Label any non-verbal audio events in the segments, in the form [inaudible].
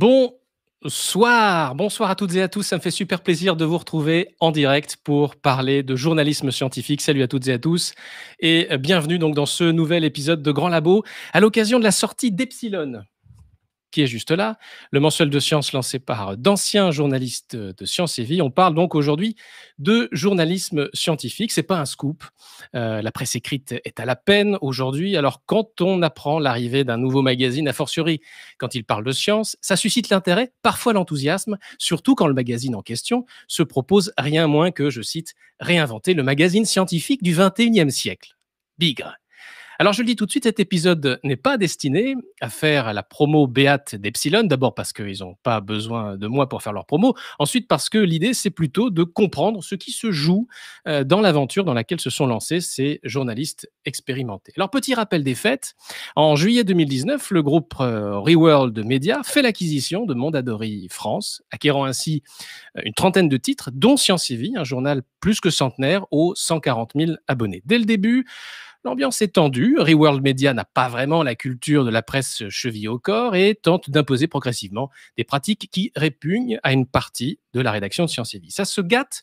Bonsoir, bonsoir à toutes et à tous. Ça me fait super plaisir de vous retrouver en direct pour parler de journalisme scientifique. Salut à toutes et à tous et euh, bienvenue donc dans ce nouvel épisode de Grand Labo à l'occasion de la sortie d'Epsilon, est juste là, le mensuel de science lancé par d'anciens journalistes de Science et Vie. On parle donc aujourd'hui de journalisme scientifique. C'est pas un scoop. Euh, la presse écrite est à la peine aujourd'hui. Alors quand on apprend l'arrivée d'un nouveau magazine, a fortiori quand il parle de science, ça suscite l'intérêt, parfois l'enthousiasme, surtout quand le magazine en question se propose rien moins que, je cite, réinventer le magazine scientifique du 21e siècle. Bigre. Alors je le dis tout de suite, cet épisode n'est pas destiné à faire la promo béate d'Epsilon, d'abord parce qu'ils n'ont pas besoin de moi pour faire leur promo, ensuite parce que l'idée c'est plutôt de comprendre ce qui se joue euh, dans l'aventure dans laquelle se sont lancés ces journalistes expérimentés. Alors petit rappel des faits, en juillet 2019, le groupe euh, Reworld Media fait l'acquisition de Mondadori France, acquérant ainsi euh, une trentaine de titres, dont Science et Vie, un journal plus que centenaire aux 140 000 abonnés. Dès le début, L'ambiance est tendue, Reworld Media n'a pas vraiment la culture de la presse cheville au corps et tente d'imposer progressivement des pratiques qui répugnent à une partie de la rédaction de Science et Vie. Ça se gâte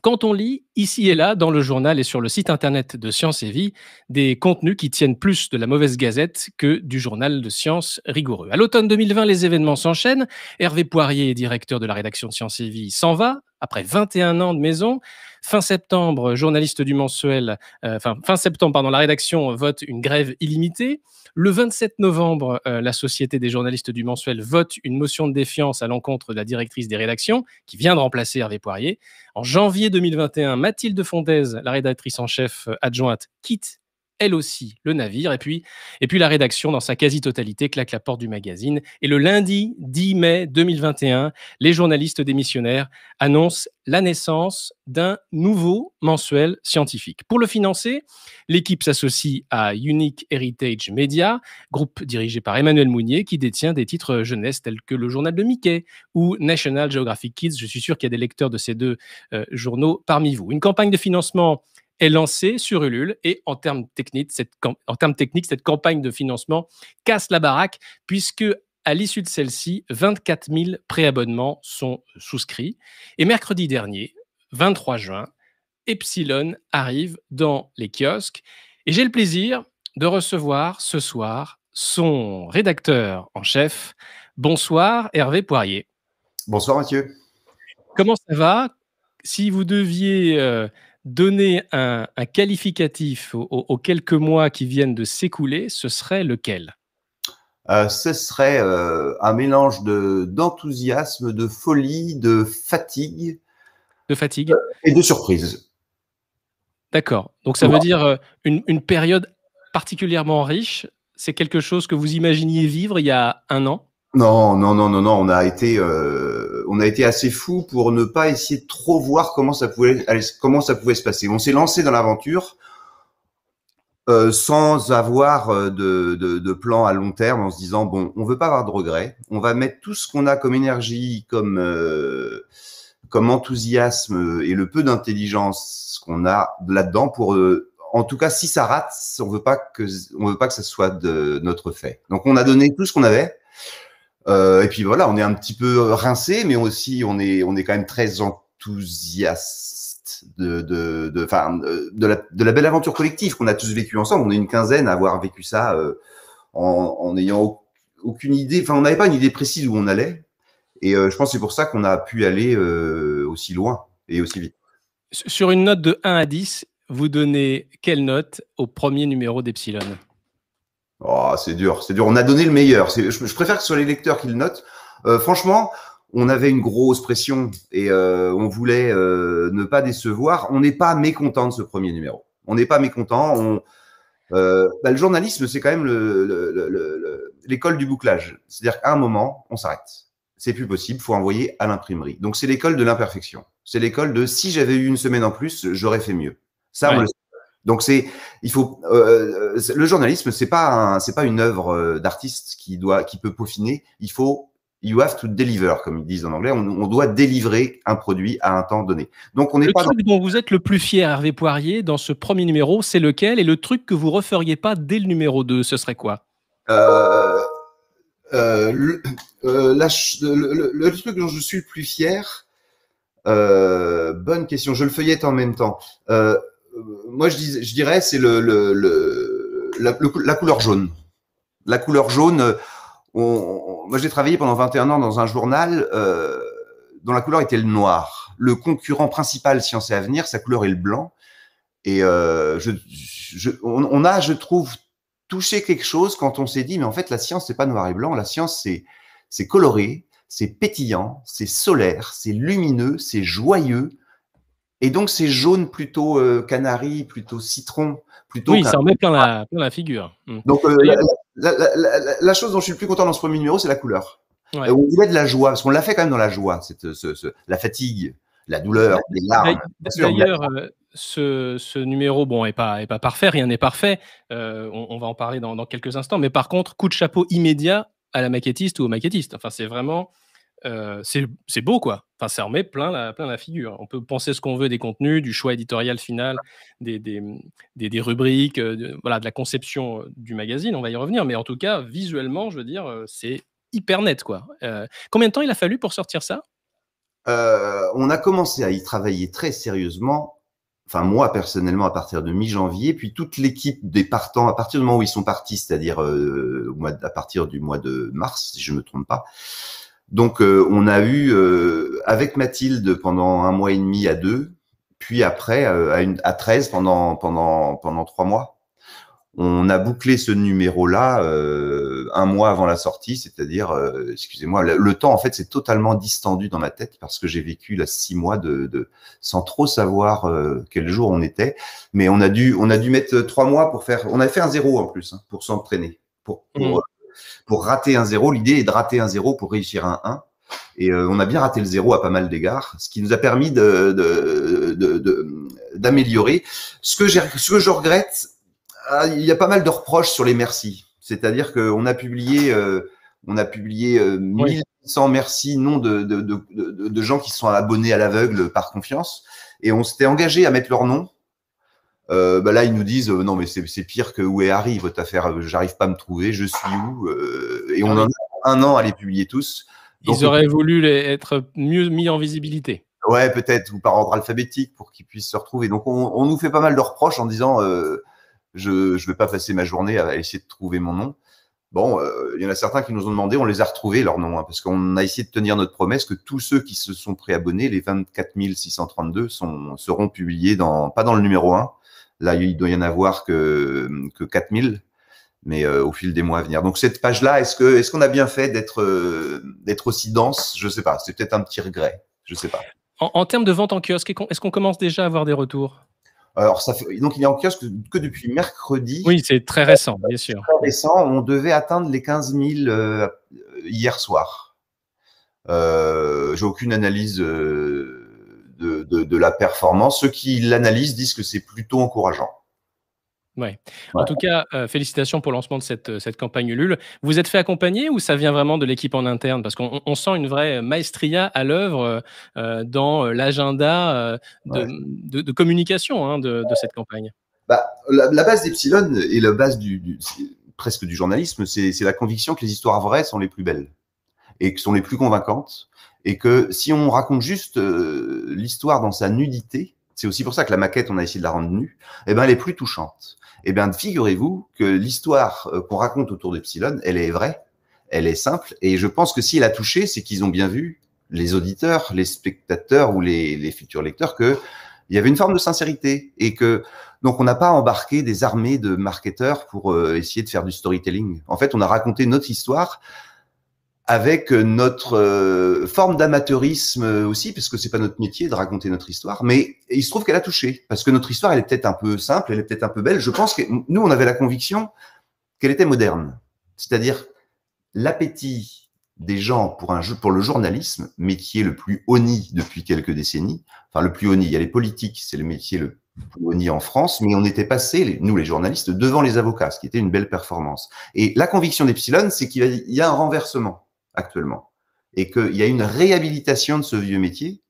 quand on lit ici et là dans le journal et sur le site internet de Science et Vie des contenus qui tiennent plus de la mauvaise gazette que du journal de science rigoureux. À l'automne 2020, les événements s'enchaînent. Hervé Poirier, directeur de la rédaction de Science et Vie, s'en va après 21 ans de maison. Fin septembre, journaliste du mensuel, euh, fin, septembre, pardon, la rédaction vote une grève illimitée. Le 27 novembre, euh, la Société des journalistes du mensuel vote une motion de défiance à l'encontre de la directrice des rédactions, qui vient de remplacer Hervé Poirier. En janvier 2021, Mathilde Fontaise, la rédactrice en chef euh, adjointe, quitte elle aussi le navire. Et puis, et puis la rédaction, dans sa quasi-totalité, claque la porte du magazine. Et le lundi 10 mai 2021, les journalistes démissionnaires annoncent la naissance d'un nouveau mensuel scientifique. Pour le financer, l'équipe s'associe à Unique Heritage Media, groupe dirigé par Emmanuel Mounier, qui détient des titres jeunesse tels que le journal de Mickey ou National Geographic Kids. Je suis sûr qu'il y a des lecteurs de ces deux euh, journaux parmi vous. Une campagne de financement est lancée sur Ulule et en termes techniques, cette, en termes cette campagne de financement casse la baraque puisque à l'issue de celle-ci, 24 000 préabonnements sont souscrits. Et mercredi dernier, 23 juin, Epsilon arrive dans les kiosques. Et j'ai le plaisir de recevoir ce soir son rédacteur en chef. Bonsoir Hervé Poirier. Bonsoir Mathieu. Comment ça va Si vous deviez euh, donner un, qualificatif aux, quelques mois qui viennent de s'écouler, ce serait lequel euh, ce serait euh, un mélange d'enthousiasme, de, folie, de fatigue. De fatigue. Euh, et de surprise. D'accord. Donc ça veut dire une, période particulièrement riche. C'est quelque chose que vous imaginiez vivre il y a un an Non, non, non, non, non. On a été on a été assez fou pour ne pas essayer de trop voir comment ça pouvait, comment ça pouvait se passer. On s'est lancé dans l'aventure euh, sans avoir euh, de, de, plan à long terme, en se disant bon, on ne veut pas avoir de regrets, on va mettre tout ce qu'on a comme énergie, comme euh, comme enthousiasme et le peu d'intelligence qu'on a là-dedans pour en tout cas, si ça rate, on veut pas que on veut pas que ça soit de notre fait. Donc, on a donné tout ce qu'on avait. Euh, et puis voilà, on est un petit peu rincé, mais aussi on est, on est quand même très enthousiaste de, de, de, euh, de, la, de la belle aventure collective qu'on a tous vécu ensemble. On est une quinzaine à avoir vécu ça euh, en n'ayant aucune idée, enfin on n'avait pas une idée précise où on allait. Et je pense que c'est pour ça qu'on a pu aller aussi loin et aussi vite. Sur une note de 1 à 10, vous donnez quelle note au premier numéro d'Epsilon Oh, c'est dur, c'est dur. On a donné le meilleur. Je, je, préfère que ce soit les lecteurs qui le notent. Euh, franchement, on avait une grosse pression et euh, on voulait euh, ne pas décevoir. On n'est pas mécontent de ce premier numéro. On n'est pas mécontent. On, bah, le journalisme, c'est quand même l'école du bouclage. C'est-à-dire qu'à un moment, on s'arrête. C'est plus possible, faut envoyer à l'imprimerie. Donc c'est l'école de l'imperfection. C'est l'école de si j'avais eu une semaine en plus, j'aurais fait mieux. Ça, on le sait donc c'est, il faut, euh, euh, le journalisme c'est pas c'est pas une œuvre euh, d'artiste qui doit, qui peut peaufiner. Il faut, you have to deliver, comme ils disent en anglais. On, doit délivrer un produit à un temps donné. Donc on est. Le truc dont vous êtes le plus fier, Hervé Poirier, dans ce premier numéro, c'est lequel Et le truc que vous referiez pas dès le numéro 2, ce serait quoi le, le, truc dont je suis le plus fier, bonne question. Je le feuillette en même temps. Euh, moi, je, je dirais, c'est le, le, le, la, couleur jaune. La couleur jaune, euh, on, moi, j'ai travaillé pendant 21 ans dans un journal euh, dont la couleur était le noir. Le concurrent principal Science et Avenir, sa couleur est le blanc. Et euh, je, je, on, a, je trouve, touché quelque chose quand on s'est dit, mais en fait, la science, c'est pas noir et blanc. La science, c'est coloré, c'est pétillant, c'est solaire, c'est lumineux, c'est joyeux et donc, c'est jaune plutôt euh, canari, plutôt citron. Plutôt oui, ça en met plein la, ah. la figure. Hmm. Donc, euh, la, la, la, chose dont je suis le plus content dans ce premier numéro, c'est la couleur. Ouais. on euh, voulait de la joie, parce qu'on l'a fait quand même dans la joie, cette, ce, la fatigue, la douleur, les larmes. D'ailleurs, ce, ce, numéro bon est pas est pas parfait, rien n'est parfait. on, on, va en parler dans, dans, quelques instants, mais par contre, coup de chapeau immédiat à la maquettiste ou au maquettiste. Enfin, c'est vraiment euh, c'est beau, quoi. Enfin, ça remet plein la, plein la figure. On peut penser ce qu'on veut des contenus, du choix éditorial final, des, des, rubriques, euh, voilà, de la conception euh, du magazine, on va y revenir. Mais en tout cas, visuellement, je veux dire, c'est hyper net, quoi. combien de temps il a fallu pour sortir ça On a commencé à y travailler très sérieusement. Enfin, moi personnellement, à partir de mi-janvier, puis toute l'équipe des partants, à partir du moment où ils sont partis, c'est-à-dire à partir du mois de mars, si je ne me trompe pas, donc euh, on a eu euh, avec Mathilde pendant un mois et demi à deux, puis après euh, à, treize à pendant pendant pendant trois mois. On a bouclé ce numéro-là un mois avant la sortie, c'est-à-dire, excusez-moi, le, temps en fait c'est totalement distendu dans ma tête parce que j'ai vécu là six mois de, sans trop savoir quel jour on était, mais on a dû on a dû mettre trois mois pour faire, on a fait un zéro en plus hein, pour s'entraîner, pour, mmh pour rater un 0. L'idée est de rater un 0 pour réussir un 1. Et euh, on a bien raté le zéro à pas mal d'égards, ce qui nous a permis d'améliorer. De, ce que, ce que je regrette, ah, il y a pas mal de reproches sur les merci. C'est-à-dire qu'on a publié, euh, on a publié euh, merci noms de, de, gens qui sont abonnés à l'aveugle par confiance. Et on s'était engagé à mettre leur nom euh, bah là, ils nous disent euh, non, mais c'est pire que où est Harry votre affaire. Euh, j'arrive pas à me trouver. Je suis où Et on ah en a un an à les publier tous. ils auraient voulu être mieux mis en visibilité. Ouais, peut-être ou par ordre alphabétique pour qu'ils puissent se retrouver. Donc on, nous fait pas mal de reproches en disant je ne vais pas passer ma journée à essayer de trouver mon nom. Bon, il y en a certains qui nous ont demandé, on les a retrouvés leur nom, hein, parce qu'on a essayé de tenir notre promesse que tous ceux qui se sont préabonnés, les 24 632, sont, seront publiés dans pas dans le numéro 1, Là, il doit y en avoir que, que 4000, mais euh, au fil des mois à venir. Donc cette page-là, est-ce qu'on a bien fait d'être euh, aussi dense Je ne sais pas. C'est peut-être un petit regret. Je sais pas. En, termes de vente en kiosque, est-ce qu'on commence déjà à avoir des retours alors, ça fait, donc il a en kiosque que depuis mercredi. Oui, c'est très récent, bien sûr. Très récent. On devait atteindre les 15 000 euh, hier soir. Euh, J'ai aucune analyse de, la performance. Ceux qui l'analysent disent que c'est plutôt encourageant. Ouais. En tout cas, euh, félicitations pour le lancement de cette, euh, cette campagne Ulule. Vous êtes fait accompagner ou ça vient vraiment de l'équipe en interne Parce qu'on sent une vraie maestria à l'œuvre euh, dans l'agenda de, communication hein, de, cette campagne. Bah, la, base base d'Epsilon et la base presque du journalisme, c'est la conviction que les histoires vraies sont les plus belles et que sont les plus convaincantes et que si on raconte juste euh, l'histoire dans sa nudité, c'est aussi pour ça que la maquette, on a essayé de la rendre nue, eh ben, elle est plus touchante. Et eh bien, figurez-vous que l'histoire euh, qu'on raconte autour d'Epsilon, elle est vraie, elle est simple, et je pense que si elle a touché, c'est qu'ils ont bien vu, les auditeurs, les spectateurs ou les, les futurs lecteurs, que il y avait une forme de sincérité et que donc on n'a pas embarqué des armées de marketeurs pour euh, essayer de faire du storytelling. En fait, on a raconté notre histoire avec euh, notre euh, forme d'amateurisme euh, aussi, parce que c'est pas notre métier de raconter notre histoire, mais il se trouve qu'elle a touché, parce que notre histoire, elle est peut-être un peu simple, elle est peut-être un peu belle. Je pense que nous, on avait la conviction qu'elle était moderne, c'est-à-dire l'appétit des gens pour, un, pour le journalisme, métier le plus honni depuis quelques décennies, enfin le plus honni, il y a les politiques, c'est le métier le plus honni en France, mais on était passé, nous les journalistes, devant les avocats, ce qui était une belle performance. Et la conviction d'Epsilon, c'est qu'il y a un renversement actuellement. Et qu'il y a une réhabilitation de ce vieux métier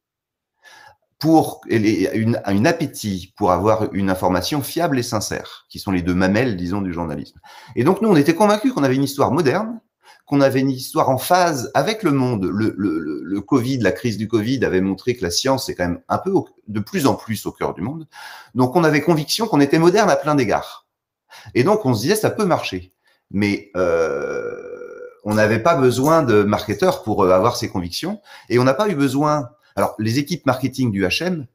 pour une, un appétit pour avoir une information fiable et sincère, qui sont les deux mamelles, disons, du journalisme. Et donc, nous, on était convaincus qu'on avait une histoire moderne, qu'on avait une histoire en phase avec le monde. Le, le, le, Covid, la crise du Covid avait montré que la science est quand même un peu de plus en plus au cœur du monde. Donc, on avait conviction qu'on était moderne à plein d'égards. Et donc, on se disait, ça peut marcher. Mais euh, on n'avait pas besoin de marketeurs pour euh, avoir ses convictions et on n'a pas eu besoin. Alors, les équipes marketing du HM,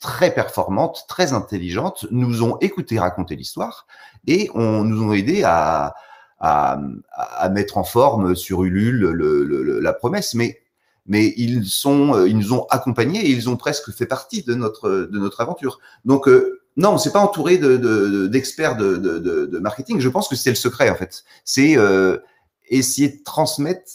très performantes, très intelligentes, nous ont écouté raconter l'histoire et on nous ont aidé à, à, à mettre en forme sur Ulule le, la promesse. Mais, mais ils, sont, euh, ils nous ont accompagnés et ils ont presque fait partie de notre, de notre aventure. Donc, euh, non, on ne s'est pas entouré d'experts de, de, de, de, marketing. Je pense que c'est le secret, en fait. C'est essayer de transmettre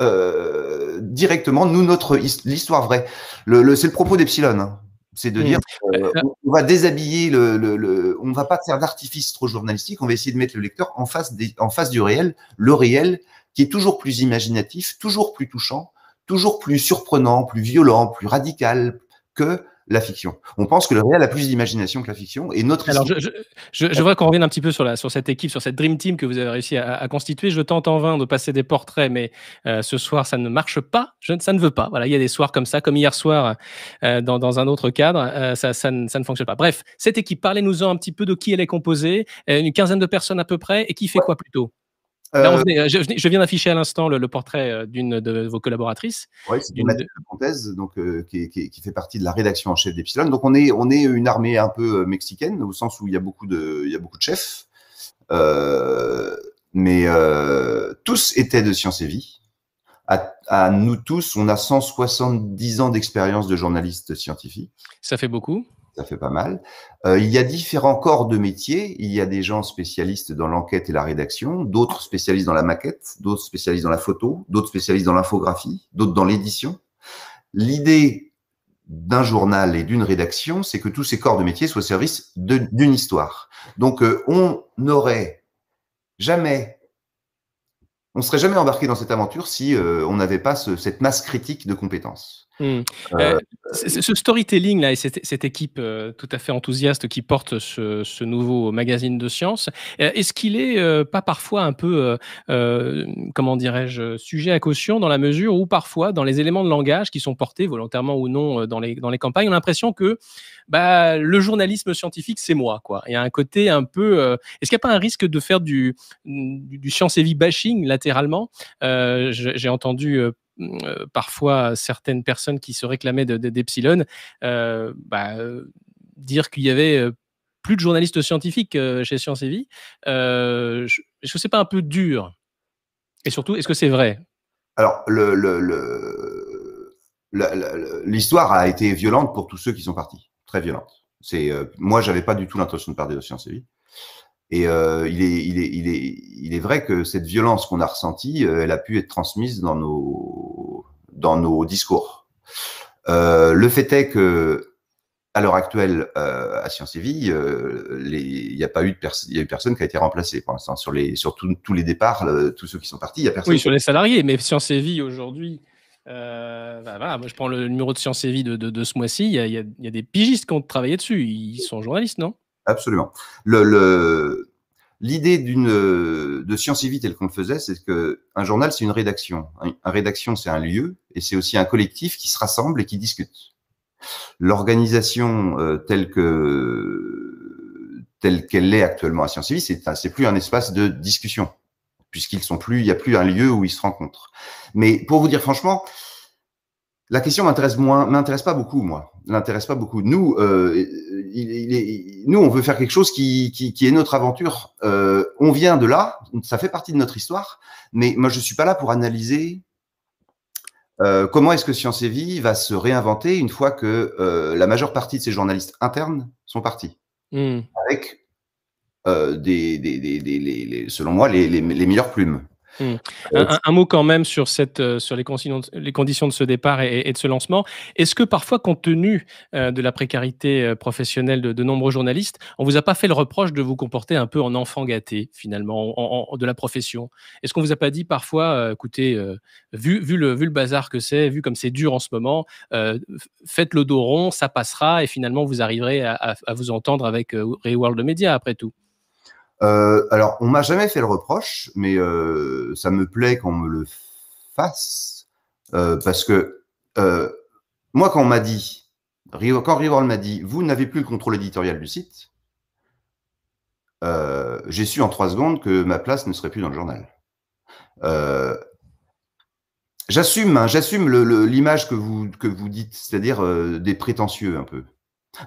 euh, directement nous notre l'histoire vraie. c'est le propos d'Epsilon. Hein. C'est de mm. dire, euh, on va déshabiller le, on va pas faire d'artifice trop journalistique, on va essayer de mettre le lecteur en face, en face du réel, le réel qui est toujours plus imaginatif, toujours plus touchant, toujours plus surprenant, plus violent, plus radical que la fiction. On pense que le réel a plus d'imagination que la fiction et notre. Alors, je, je, voudrais qu'on revienne un petit peu sur, cette équipe, sur cette Dream Team que vous avez réussi à, constituer. Je tente en vain de passer des portraits, mais euh, ce soir, ça ne marche pas. ça ne veut pas. Voilà, il y a des soirs comme ça, comme hier soir, euh, dans, un autre cadre, euh, ça, ça, ne, fonctionne pas. Bref, cette équipe, parlez-nous-en un petit peu de qui elle est composée, une quinzaine de personnes à peu près, et qui fait quoi plutôt euh, euh, je, viens d'afficher à l'instant le, portrait euh, d'une de vos collaboratrices. Oui, c'est donc qui, fait partie de la rédaction en chef d'Epsilon. Donc on est, on est une armée un peu mexicaine au sens où il y a beaucoup de, il y a beaucoup de chefs, mais tous étaient de Sciences et Vie. À, à, nous tous, on a 170 ans d'expérience de journaliste scientifique. Ça fait beaucoup ça fait pas mal. Euh, il y a différents corps de métiers. Il y a des gens spécialistes dans l'enquête et la rédaction, d'autres spécialistes dans la maquette, d'autres spécialistes dans la photo, d'autres spécialistes dans l'infographie, d'autres dans l'édition. L'idée d'un journal et d'une rédaction, c'est que tous ces corps de métiers soient au service d'une histoire. Donc, euh, on n'aurait jamais, on serait jamais embarqué dans cette aventure si euh, on n'avait pas cette masse critique de compétences. Mmh. Euh, euh, ce storytelling là et cette, cette équipe euh, tout à fait enthousiaste qui porte ce, nouveau magazine de science, est-ce qu'il est pas parfois un peu, comment dirais-je, sujet à caution dans la mesure où parfois dans les éléments de langage qui sont portés volontairement ou non dans les, dans les campagnes, on a l'impression que bah, le journalisme scientifique c'est moi quoi. Il y a un côté un peu, est-ce qu'il n'y a pas un risque de faire du, du, science et vie bashing latéralement J'ai entendu Mmh, euh, parfois certaines personnes qui se réclamaient d'Epsilon, de, euh, bah, euh, dire qu'il y avait plus de journalistes scientifiques chez Science et Vie. Euh, Est-ce que pas un peu dur Et surtout, est-ce que c'est vrai Alors, l'histoire a été violente pour tous ceux qui sont partis, très violente. C'est je moi, j'avais pas du tout l'intention de parler de Science et Vie. Et euh, il, est, il, est, il, est, vrai que cette violence qu'on a ressentie, euh, elle a pu être transmise dans nos, dans nos discours. Euh, le fait est que à l'heure actuelle, à Sciences et Vie, il n'y a pas eu de y a eu personne qui a été remplacé. pour l'instant. Sur, les, tous les départs, tous ceux qui sont partis, il n'y a personne. Oui, sur les salariés, mais Sciences et Vie aujourd'hui, bah, je prends le numéro de Sciences et Vie de, ce mois-ci, il y a, des pigistes qui ont travaillé dessus. Ils sont journalistes, non Absolument. Le, l'idée d'une de Science Vie telle qu'on le faisait, c'est que un journal, c'est une rédaction. Une rédaction, c'est un lieu et c'est aussi un collectif qui se rassemble et qui discute. L'organisation euh, telle que telle qu'elle est actuellement à Science Vie, c'est c'est plus un espace de discussion puisqu'ils sont plus, il n'y a plus un lieu où ils se rencontrent. Mais pour vous dire franchement, la question m'intéresse moins, m'intéresse pas beaucoup moi l'intéresse pas beaucoup. Nous, euh, il, est, nous, on veut faire quelque chose qui, est notre aventure. Euh, on vient de là, ça fait partie de notre histoire. Mais moi, je suis pas là pour analyser euh, comment est-ce que Science et Vie va se réinventer une fois que la majeure partie de ces journalistes internes sont partis, hmm. avec des, des, selon moi, les, les meilleures plumes. Hmm. Euh, un, mot quand même sur, cette, euh, sur les, conditions, de ce départ et, de ce lancement. Est-ce que parfois, compte tenu euh, de la précarité professionnelle de, de nombreux journalistes, on vous a pas fait le reproche de vous comporter un peu en enfant gâté, finalement, de la profession Est-ce qu'on vous a pas dit parfois, écoutez, vu, le, bazar que c'est, vu comme c'est dur en ce moment, faites le dos rond, ça passera et finalement, vous arriverez à, vous entendre avec Reworld Media après tout euh, alors, on m'a jamais fait le reproche, mais euh, ça me plaît qu'on me le fasse euh, parce que moi, quand on m'a dit, quand Rival m'a dit, vous n'avez plus le contrôle éditorial du site, j'ai su en trois secondes que ma place ne serait plus dans le journal. j'assume, hein, j'assume l'image que vous que vous dites, c'est-à-dire des prétentieux un peu.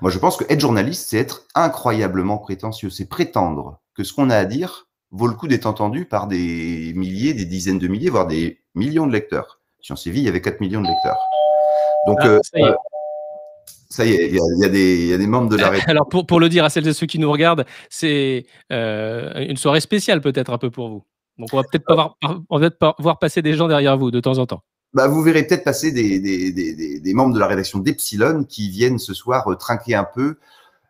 Moi, je pense que être journaliste, c'est être incroyablement prétentieux. C'est prétendre que ce qu'on a à dire vaut le coup d'être entendu par des milliers, des dizaines de milliers, voire des millions de lecteurs. Si s'est il y avait 4 millions de lecteurs. Donc, ah, euh, ça y est, il y, a des membres de la [laughs] Alors, pour, pour, le dire à celles et ceux qui nous regardent, c'est euh, une soirée spéciale peut-être un peu pour vous. Donc, euh. on va peut-être pas voir, voir passer des gens derrière vous de temps en temps bah, vous verrez peut-être passer des, des, des, membres de la rédaction d'Epsilon qui viennent ce soir euh, trinquer un peu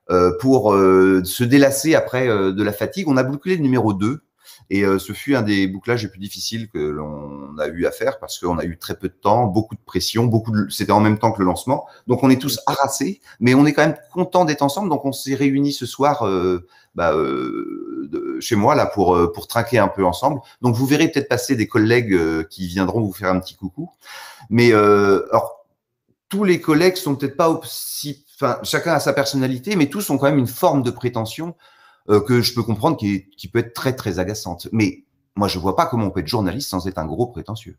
euh, pour euh, se délasser après de la fatigue. On a bouclé le numéro 2 et ce fut un des bouclages les plus difficiles que l'on a eu à faire parce qu'on a eu très peu de temps, beaucoup de pression, beaucoup de... c'était en même temps que le lancement. Donc on est tous harassés, mais on est quand même content d'être ensemble. Donc on s'est réunis ce soir bah, chez moi là pour euh, pour trinquer un peu ensemble. Donc vous verrez peut-être passer des collègues euh, qui viendront vous faire un petit coucou. Mais euh, alors tous les collègues sont peut-être pas aussi, chacun a sa personnalité, mais tous ont quand même une forme de prétention que je peux comprendre qui, qui peut être très très agaçante. Mais moi je vois pas comment on peut être journaliste sans être un gros prétentieux.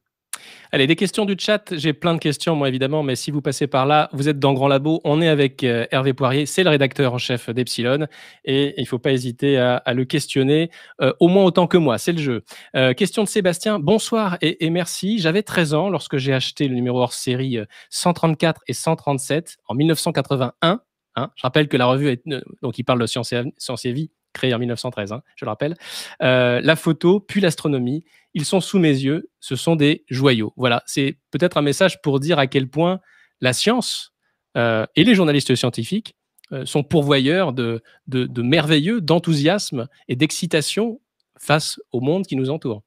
Allez, des questions du chat. J'ai plein de questions, moi, évidemment, mais si vous passez par là, vous êtes dans Grand Labo. On est avec euh, Hervé Poirier, c'est le rédacteur en chef d'Epsilon, et il ne faut pas hésiter à, le questionner, euh, au moins autant que moi, c'est le jeu. Euh, question de Sébastien. Bonsoir et, merci. J'avais 13 ans lorsque j'ai acheté le numéro hors série 134 et 137 en 1981. Hein, je rappelle que la revue, est, donc il parle de Science et, Science et Vie, créé en 1913, hein, je le rappelle. Euh, la photo, puis l'astronomie, ils sont sous mes yeux, ce sont des joyaux. Voilà, c'est peut-être un message pour dire à quel point la science euh, et les journalistes scientifiques euh, sont pourvoyeurs de, de, de merveilleux, d'enthousiasme et d'excitation face au monde qui nous entoure.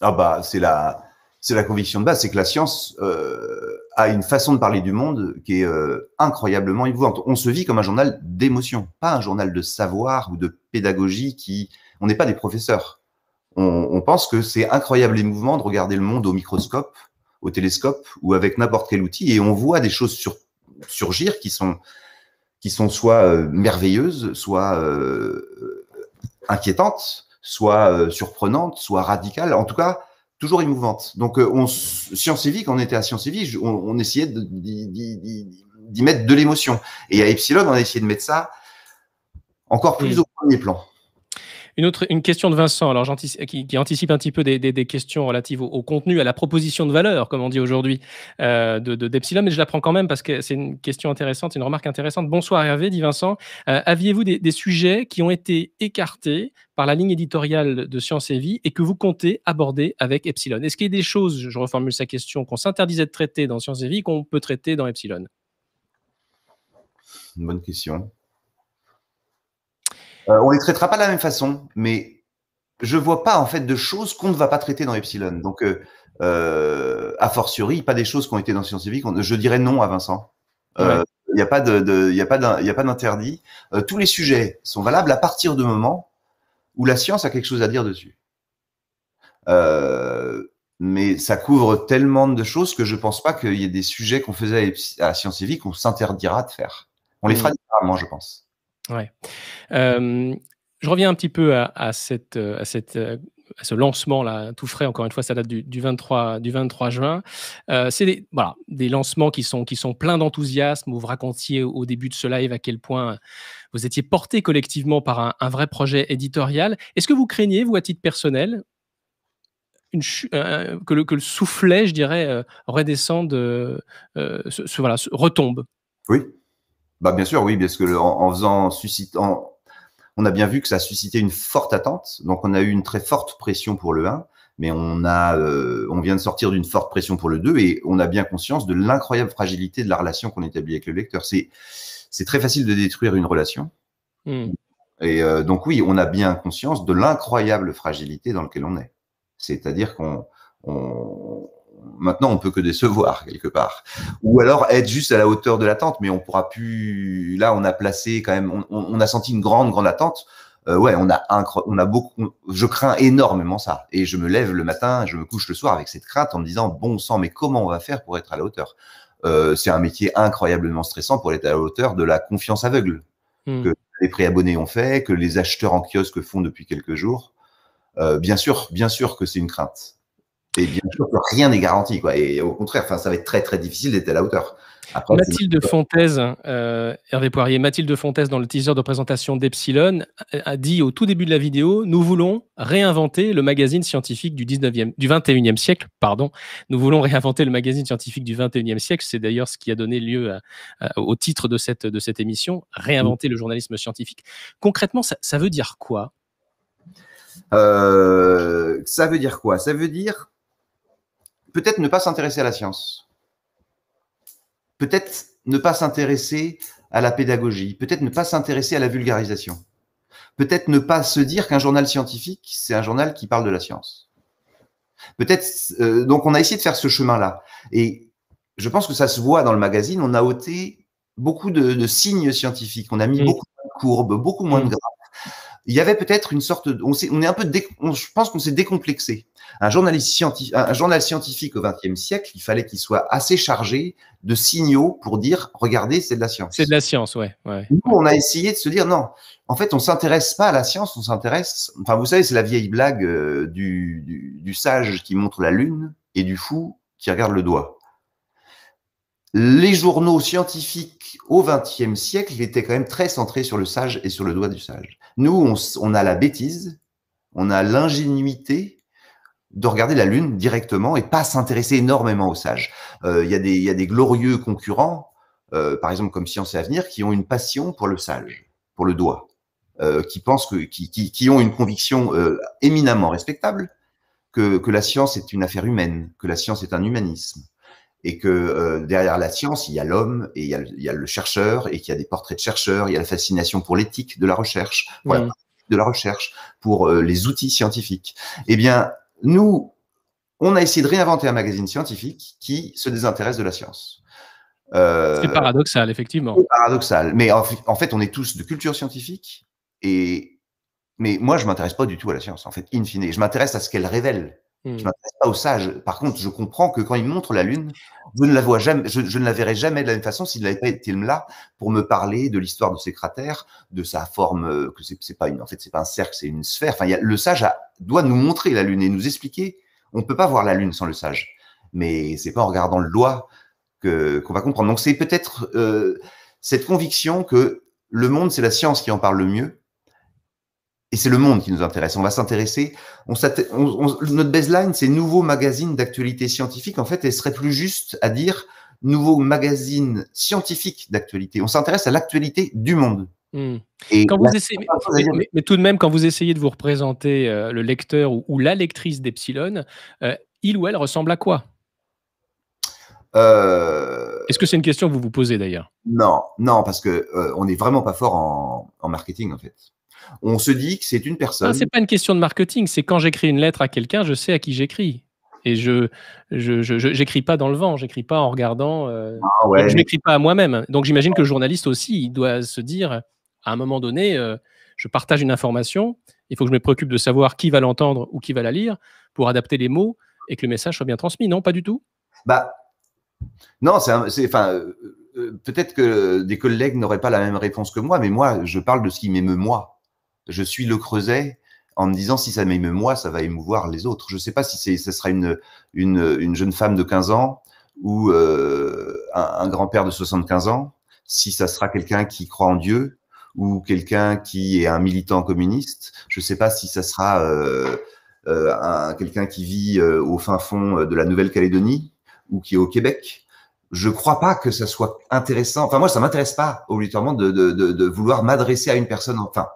Ah bah, c'est la c'est la conviction de base, c'est que la science euh, a une façon de parler du monde qui est euh, incroyablement émouvante. On se vit comme un journal d'émotion, pas un journal de savoir ou de pédagogie qui... On n'est pas des professeurs. On, pense que c'est incroyable émouvant de regarder le monde au microscope, au télescope ou avec n'importe quel outil et on voit des choses surgir qui sont, qui sont soit euh, merveilleuses, soit inquiétantes, soit surprenantes, soit radicales. En tout cas, toujours émouvante. Donc, euh, on, science civique, on était à science civique, on, on essayait d'y mettre de l'émotion. Et à Epsilon, on a essayé de mettre ça encore plus hmm. au premier plan. Une, autre, une question de Vincent, alors qui, anticipe un petit peu des, questions relatives au, contenu, à la proposition de valeur, comme on dit aujourd'hui, euh, de, d'Epsilon, mais je la prends quand même parce que c'est une question intéressante, une remarque intéressante. Bonsoir Hervé, dit Vincent. Euh, aviez-vous des, sujets qui ont été écartés par la ligne éditoriale de Science et Vie et que vous comptez aborder avec Epsilon Est-ce qu'il y a des choses, je reformule sa question, qu'on s'interdisait de traiter dans Science et Vie qu'on peut traiter dans Epsilon Bonne question. Euh, on les traitera pas de la même façon, mais je vois pas en fait de choses qu'on ne va pas traiter dans Epsilon. Donc, euh, euh, a fortiori, pas des choses qui ont été dans Sciences civique, Je dirais non à Vincent. Il n'y a pas de, y a pas d'interdit. tous les sujets sont valables à partir du moment où la science a quelque chose à dire dessus. mais ça couvre tellement de choses que je pense pas qu'il y ait des sujets qu'on faisait à, science Sciences on qu'on s'interdira de faire. On les mmh. fera différemment, je pense. Ouais. je reviens un petit peu à, cette, euh, euh, à, ce lancement-là, tout frais, encore une fois, ça date du, 23, du 23 juin. Euh, c'est des, voilà, des lancements qui sont, qui sont pleins d'enthousiasme. Vous racontiez au début de ce live à quel point vous étiez porté collectivement par un, vrai projet éditorial. Est-ce que vous craignez, vous, à titre personnel, une que, le, que, le, soufflet, je dirais, euh, redescende, voilà, retombe Oui, bah, bien sûr, oui, parce que en, faisant suscitant, on a bien vu que ça a suscité une forte attente. Donc, on a eu une très forte pression pour le 1, mais on a, euh, on vient de sortir d'une forte pression pour le 2 et on a bien conscience de l'incroyable fragilité de la relation qu'on établit avec le lecteur. C'est, c'est très facile de détruire une relation. Hmm. Et euh, donc, oui, on a bien conscience de l'incroyable fragilité dans laquelle on est. C'est-à-dire qu'on, maintenant on peut que décevoir quelque part, ou alors être juste à la hauteur de l'attente, mais on pourra plus. Là, on a placé quand même, on, a senti une grande grande attente. Euh, ouais, on a on a beaucoup. Je crains énormément ça, et je me lève le matin, je me couche le soir avec cette crainte en me disant bon sang, mais comment on va faire pour être à la hauteur euh, C'est un métier incroyablement stressant pour être à la hauteur de la confiance aveugle hmm. que les préabonnés ont fait, que les acheteurs en kiosque font depuis quelques jours. Euh, bien sûr, bien sûr que c'est une crainte. Et bien sûr que rien n'est garanti. Et au contraire, ça va être très très difficile d'être à la hauteur. Mathilde Fontaise, euh, Hervé Poirier, Mathilde Fontaise, dans le teaser de présentation d'Epsilon, a dit au tout début de la vidéo Nous voulons réinventer le magazine scientifique du, 19e, du 21e siècle. Pardon. Nous voulons réinventer le magazine scientifique du 21e siècle. C'est d'ailleurs ce qui a donné lieu au titre de cette, de cette émission Réinventer le journalisme scientifique. Concrètement, ça, veut dire quoi euh, Ça veut dire quoi Ça veut dire peut-être ne pas s'intéresser à la science, peut-être ne pas s'intéresser à la pédagogie, peut-être ne pas s'intéresser à la vulgarisation, peut-être ne pas se dire qu'un journal scientifique, c'est un journal qui parle de la science. Peut-être, euh, donc on a essayé de faire ce chemin-là. Et je pense que ça se voit dans le magazine, on a ôté beaucoup de, signes scientifiques, on a mis beaucoup moins de courbes, beaucoup moins de graphes, il y avait peut-être une sorte, de, on, on est un peu, on, je pense qu'on s'est décomplexé. Un, journaliste scientifique, un, journal scientifique au XXe siècle, il fallait qu'il soit assez chargé de signaux pour dire, regardez, c'est de la science. C'est de la science, ouais, ouais. Nous, on a essayé de se dire, non, en fait, on s'intéresse pas à la science, on s'intéresse, enfin, vous savez, c'est la vieille blague euh, du, du sage qui montre la lune et du fou qui regarde le doigt. Les journaux scientifiques au XXe siècle, il était quand même très centré sur le sage et sur le doigt du sage. Nous, on, a la bêtise, on a l'ingénuité de regarder la Lune directement et pas s'intéresser énormément au sage. Euh, il y, y, a des glorieux concurrents, euh, par exemple comme Science et Avenir, qui ont une passion pour le sage, pour le doigt, euh, qui pensent que, qui, ont une conviction éminemment respectable que la science est une affaire humaine, que la science est un humanisme et que euh, derrière la science, il y a l'homme et il y a, le chercheur et qu'il y a des portraits de chercheurs, il y a la fascination pour l'éthique de la recherche, pour de la recherche, pour euh, les outils scientifiques. Eh bien, nous, on a essayé de réinventer un magazine scientifique qui se désintéresse de la science. Euh, c'est paradoxal, effectivement. C'est paradoxal, mais en, fait, on est tous de culture scientifique et mais moi, je m'intéresse pas du tout à la science, en fait, in fine. Je m'intéresse à ce qu'elle révèle. Je mmh. ne m'intéresse pas aux Par contre, je comprends que quand il montre la Lune, je ne la vois jamais, je, ne la verrai jamais de la même façon s'il n'avait pas été là pour me parler de l'histoire de ces cratères, de sa forme, euh, que c'est pas une, en fait, c'est pas un cercle, c'est une sphère. Enfin, le sage doit nous montrer la Lune et nous expliquer. On peut pas voir la Lune sans le sage. Mais c'est pas en regardant le doigt que, qu'on va comprendre. Donc, c'est peut-être, euh, cette conviction que le monde, c'est la science qui en parle le mieux et c'est le monde qui nous intéresse. On va s'intéresser. On, notre baseline, c'est nouveau magazine d'actualité scientifique. En fait, elle serait plus juste à dire nouveau magazine scientifique d'actualité. On s'intéresse à l'actualité du monde. Hmm. quand mais, tout de même, quand vous essayez de vous représenter euh, le lecteur ou, la lectrice d'Epsilon, euh, il ou elle ressemble à quoi euh, Est-ce que c'est une question que vous vous posez d'ailleurs Non, non, parce que on n'est vraiment pas fort en, en marketing en fait on se dit que c'est une ah, personne. Ce c'est pas une question de marketing, c'est quand j'écris une lettre à quelqu'un, je sais à qui j'écris. Et je n'écris pas dans le vent, j'écris pas en regardant. Euh, ah je n'écris pas à moi-même. Donc j'imagine que le journaliste aussi, il doit se dire à un moment donné, euh, je partage une information, il faut que je me préoccupe de savoir qui va l'entendre ou qui va la lire pour adapter les mots et que le message soit bien transmis. Non, pas du tout. Bah non, c'est enfin euh, peut-être que des collègues n'auraient pas la même réponse que moi, mais moi je parle de ce qui m'émeut moi je suis le creuset en me disant si ça m'aime moi, ça va émouvoir les autres. Je ne sais pas si ce sera une, une, jeune femme de 15 ans ou euh, un, grand-père de 75 ans, si ça sera quelqu'un qui croit en Dieu ou quelqu'un qui est un militant communiste. Je ne sais pas si ça sera euh, euh, quelqu'un qui vit au fin fond de la Nouvelle-Calédonie ou qui est au Québec je ne crois pas que ça soit intéressant. Enfin, moi, ça m'intéresse pas obligatoirement de, de, de vouloir m'adresser à une personne. Enfin,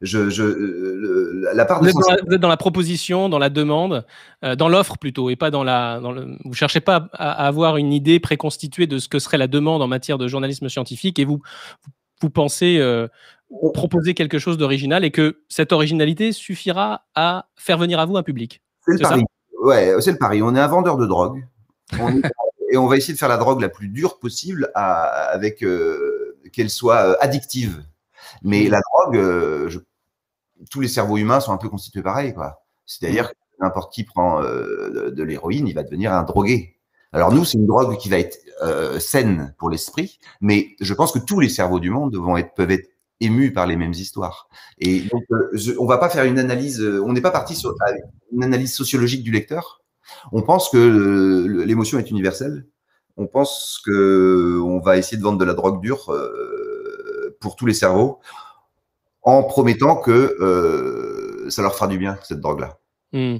vous êtes, dans, la, proposition, dans la demande, euh, dans l'offre plutôt, et pas dans la. Dans le, vous cherchez pas à, avoir une idée préconstituée de ce que serait la demande en matière de journalisme scientifique, et vous vous pensez euh, oh. proposer quelque chose d'original et que cette originalité suffira à faire venir à vous un public. C'est le pari. Ouais, c'est le pari. On est un vendeur de drogue. [laughs] et on va essayer de faire la drogue la plus dure possible avec euh, qu'elle soit addictive. Mais la drogue, euh, tous les cerveaux humains sont un peu constitués quoi. C'est-à-dire que n'importe qui prend euh, de l'héroïne, il va devenir un drogué. Alors nous, c'est une drogue qui va être euh, saine pour l'esprit, mais je pense que tous les cerveaux du monde être, peuvent être émus par les mêmes histoires. Et donc, on va pas faire une analyse, on n'est pas parti sur une analyse sociologique du lecteur. On pense que l'émotion est universelle. On pense que on va essayer de vendre de la drogue dure pour tous les cerveaux en promettant que euh, ça leur fera du bien, cette drogue-là. Hmm.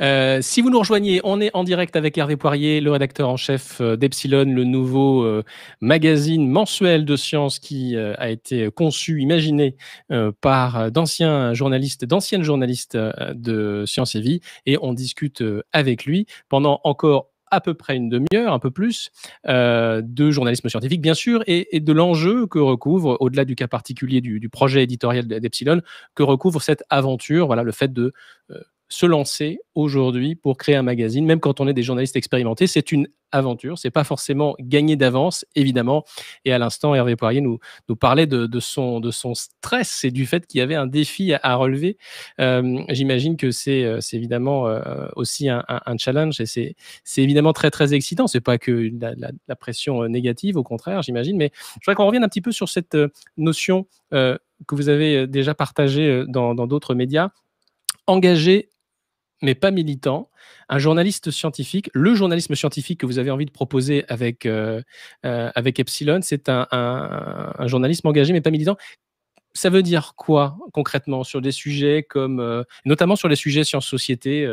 Euh, si vous nous rejoignez, on est en direct avec Hervé Poirier, le rédacteur en chef euh, d'Epsilon, le nouveau magazine mensuel de science qui a été conçu, imaginé par d'anciens journalistes, d'anciennes journalistes de Science et Vie. Et on discute avec lui pendant encore à peu près une demi-heure, un peu plus, euh, de journalisme scientifique, bien sûr, et, de l'enjeu que recouvre, au-delà du cas particulier du, projet éditorial d'Epsilon, que recouvre cette aventure, voilà, le fait de euh, se lancer aujourd'hui pour créer un magazine, même quand on est des journalistes expérimentés. C'est une aventure, c'est pas forcément gagné d'avance, évidemment. Et à l'instant, Hervé Poirier nous, nous parlait de, son, de son stress et du fait qu'il y avait un défi à, relever. Euh, j'imagine que c'est euh, évidemment euh, aussi un, challenge et c'est évidemment très, très excitant. C'est pas que la, pression négative, au contraire, j'imagine. Mais je voudrais qu'on revienne un petit peu sur cette notion que vous avez déjà partagée dans d'autres médias engager mais pas militant, un journaliste scientifique. Le journalisme scientifique que vous avez envie de proposer avec, euh, euh, avec Epsilon, c'est un, journalisme engagé, mais pas militant. Ça veut dire quoi concrètement sur des sujets comme, euh, notamment sur les sujets sciences-société,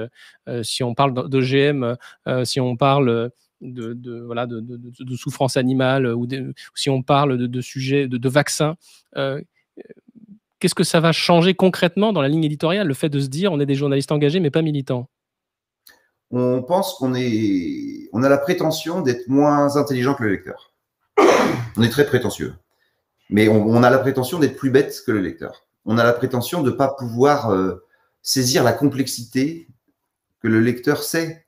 si on parle d'OGM, si on parle de, voilà, de souffrance animale, ou si on parle de, sujets, de, vaccins Qu'est-ce que ça va changer concrètement dans la ligne éditoriale, le fait de se dire on est des journalistes engagés mais pas militants On pense qu'on est, on a la prétention d'être moins intelligent que le lecteur. On est très prétentieux, mais on, a la prétention d'être plus bête que le lecteur. On a la prétention de ne pas pouvoir euh, saisir la complexité que le lecteur sait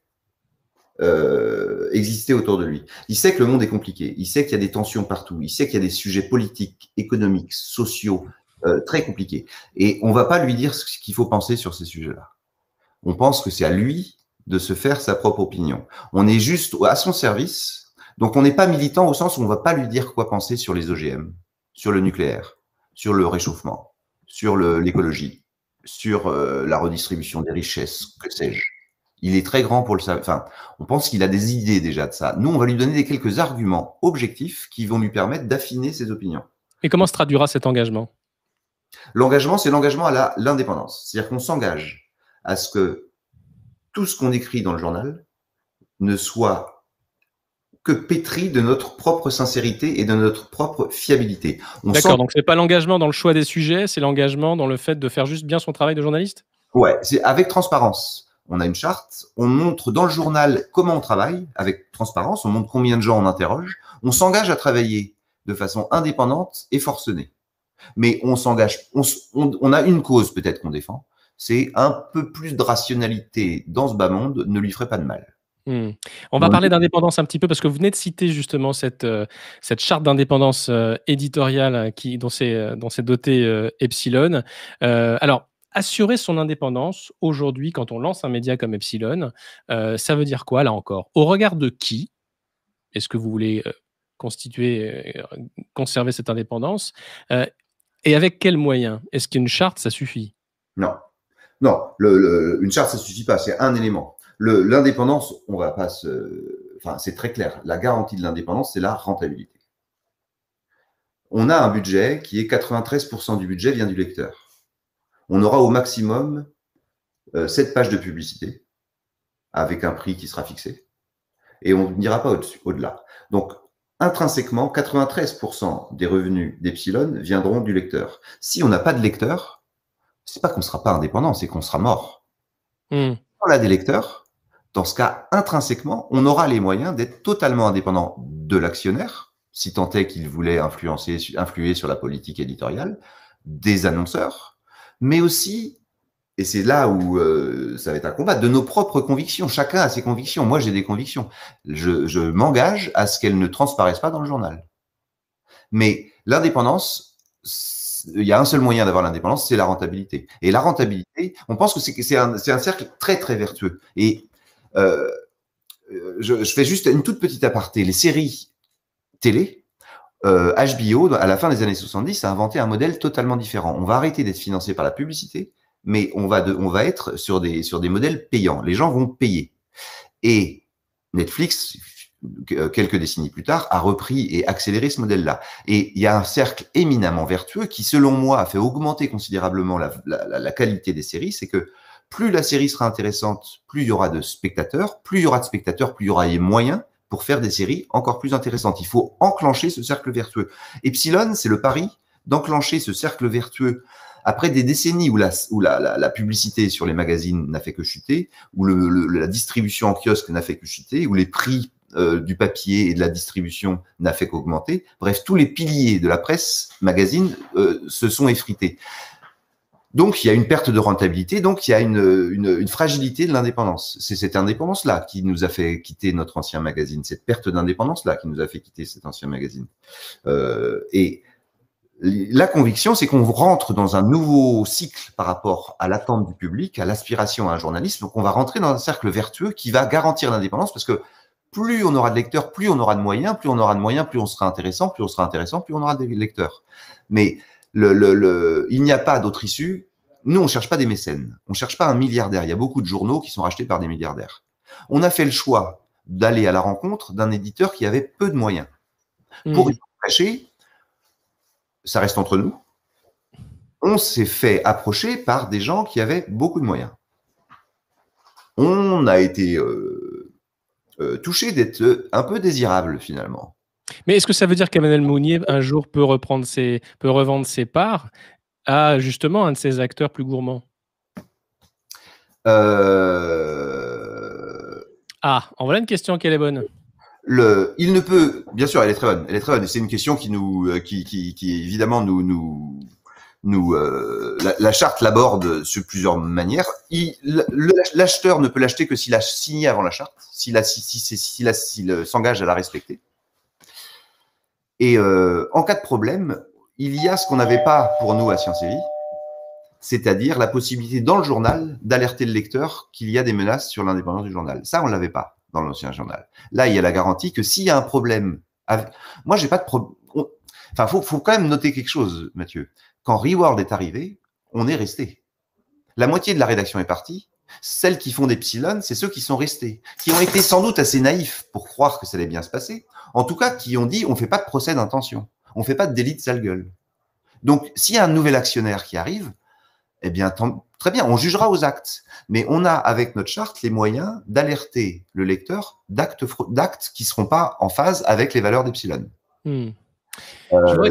euh, exister autour de lui. Il sait que le monde est compliqué, il sait qu'il y a des tensions partout, il sait qu'il y a des sujets politiques, économiques, sociaux, euh, très compliqué. Et on va pas lui dire ce qu'il faut penser sur ces sujets-là. On pense que c'est à lui de se faire sa propre opinion. On est juste à son service. Donc on n'est pas militant au sens où on ne va pas lui dire quoi penser sur les OGM, sur le nucléaire, sur le réchauffement, sur l'écologie, sur euh, la redistribution des richesses, que sais-je. Il est très grand pour le savoir. Enfin, on pense qu'il a des idées déjà de ça. Nous, on va lui donner des quelques arguments objectifs qui vont lui permettre d'affiner ses opinions. Et comment se traduira cet engagement L'engagement, c'est l'engagement à l'indépendance. C'est-à-dire qu'on s'engage à ce que tout ce qu'on écrit dans le journal ne soit que pétri de notre propre sincérité et de notre propre fiabilité. D'accord, donc ce n'est pas l'engagement dans le choix des sujets, c'est l'engagement dans le fait de faire juste bien son travail de journaliste Ouais, c'est avec transparence. On a une charte, on montre dans le journal comment on travaille avec transparence, on montre combien de gens on interroge, on s'engage à travailler de façon indépendante et forcenée. Mais on s'engage, on, a une cause peut-être qu'on défend, c'est un peu plus de rationalité dans ce bas monde ne lui ferait pas de mal. Hmm. On va parler d'indépendance un petit peu parce que vous venez de citer justement cette, euh, cette charte d'indépendance euh, éditoriale euh, qui, dont c'est doté euh, Epsilon. alors, assurer son indépendance aujourd'hui quand on lance un média comme Epsilon, ça veut dire quoi là encore Au regard de qui Est-ce que vous voulez constituer, conserver cette indépendance et avec quels moyens Est-ce qu'une charte, ça suffit Non. Non, le, une charte, ça ne suffit pas. C'est un élément. L'indépendance, on va pas Enfin, c'est très clair. La garantie de l'indépendance, c'est la rentabilité. On a un budget qui est 93% du budget vient du lecteur. On aura au maximum euh, 7 pages de publicité avec un prix qui sera fixé. Et on n'ira pas au-delà. Au Donc, intrinsèquement, 93% des revenus d'Epsilon viendront du lecteur. Si on n'a pas de lecteur, c'est pas qu'on ne sera pas indépendant, c'est qu'on sera mort. Hmm. on a des lecteurs, dans ce cas, intrinsèquement, on aura les moyens d'être totalement indépendant de l'actionnaire, si tant est qu'il voulait influencer, influer sur la politique éditoriale, des annonceurs, mais aussi et c'est là où euh, ça va être un combat de nos propres convictions. Chacun a ses convictions. Moi, j'ai des convictions. Je, m'engage à ce qu'elles ne transparaissent pas dans le journal. Mais l'indépendance, il y a un seul moyen d'avoir l'indépendance, c'est la rentabilité. Et la rentabilité, on pense que c'est un, cercle très, très vertueux. Et euh, euh, je, fais juste une toute petite aparté. Les séries télé, HBO, à la fin des années 70, a inventé un modèle totalement différent. On va arrêter d'être financé par la publicité mais on va, être sur des, modèles payants. Les gens vont payer. Et Netflix, euh, quelques décennies plus tard, a repris et accéléré ce modèle-là. Et il y a un cercle éminemment vertueux qui, selon moi, a fait augmenter considérablement la, la qualité des séries, c'est que plus la série sera intéressante, plus il y aura de spectateurs, plus il y aura de spectateurs, plus il y aura les moyens pour faire des séries encore plus intéressantes. Il faut enclencher ce cercle vertueux. Epsilon, c'est le pari d'enclencher ce cercle vertueux après des décennies où la, la, publicité sur les magazines n'a fait que chuter, où la distribution en kiosque n'a fait que chuter, où les prix euh, du papier et de la distribution n'a fait qu'augmenter. Bref, tous les piliers de la presse magazine euh, se sont effrités. Donc, il y a une perte de rentabilité, donc il y a une, fragilité de l'indépendance. C'est cette indépendance-là qui nous a fait quitter notre ancien magazine, cette perte d'indépendance-là qui nous a fait quitter cet ancien magazine. Euh, et la conviction, c'est qu'on rentre dans un nouveau cycle par rapport à l'attente du public, à l'aspiration à un journaliste. Donc, on va rentrer dans un cercle vertueux qui va garantir l'indépendance parce que plus on aura de lecteurs, plus on aura de moyens, plus on aura de moyens, plus on sera intéressant, plus on sera intéressant, plus on aura de lecteurs. Mais le, il n'y a pas d'autre issue. Nous, on ne cherche pas des mécènes, on ne cherche pas un milliardaire. Il y a beaucoup de journaux qui sont rachetés par des milliardaires. On a fait le choix d'aller à la rencontre d'un éditeur qui avait peu de moyens. pour hmm. y cacher ça reste entre nous, on s'est fait approcher par des gens qui avaient beaucoup de moyens. On a été euh, euh, touché d'être un peu désirable finalement. Mais est-ce que ça veut dire qu'Emmanuel Mounier un jour peut reprendre ses, peut revendre ses parts à justement un de ses acteurs plus gourmands euh. Ah, en voilà une question qui est bonne il ne peut, bien sûr, elle est très bonne, elle est très bonne. C'est une question qui nous, euh, qui, qui, évidemment nous, nous, nous, euh, la, charte l'aborde sur plusieurs manières. L'acheteur ne peut l'acheter que s'il a signé avant la charte, s'il s'il euh, s'engage à la respecter. Et en cas de problème, il y a ce qu'on n'avait pas pour nous à Science et Vie, c'est-à-dire la possibilité dans le journal d'alerter le lecteur qu'il y a des menaces sur l'indépendance du journal. Ça, on ne l'avait pas dans l'ancien journal. Là, il y a la garantie que s'il y a un problème, Moi, moi, j'ai pas de problème. Enfin, faut, faut quand même noter quelque chose, Mathieu. Quand Reward est arrivé, on est resté. La moitié de la rédaction est partie. Celles qui font des psilons, c'est ceux qui sont restés, qui ont été sans doute assez naïfs pour croire que ça allait bien se passer. En tout cas, qui ont dit on fait pas de procès d'intention, on fait pas de délit de sale gueule. Donc, s'il y a un nouvel actionnaire qui arrive, eh bien, tant, Très bien, on jugera aux actes, mais on a avec notre charte les moyens d'alerter le lecteur d'actes qui ne seront pas en phase avec les valeurs d'epsilon. Hmm. Euh,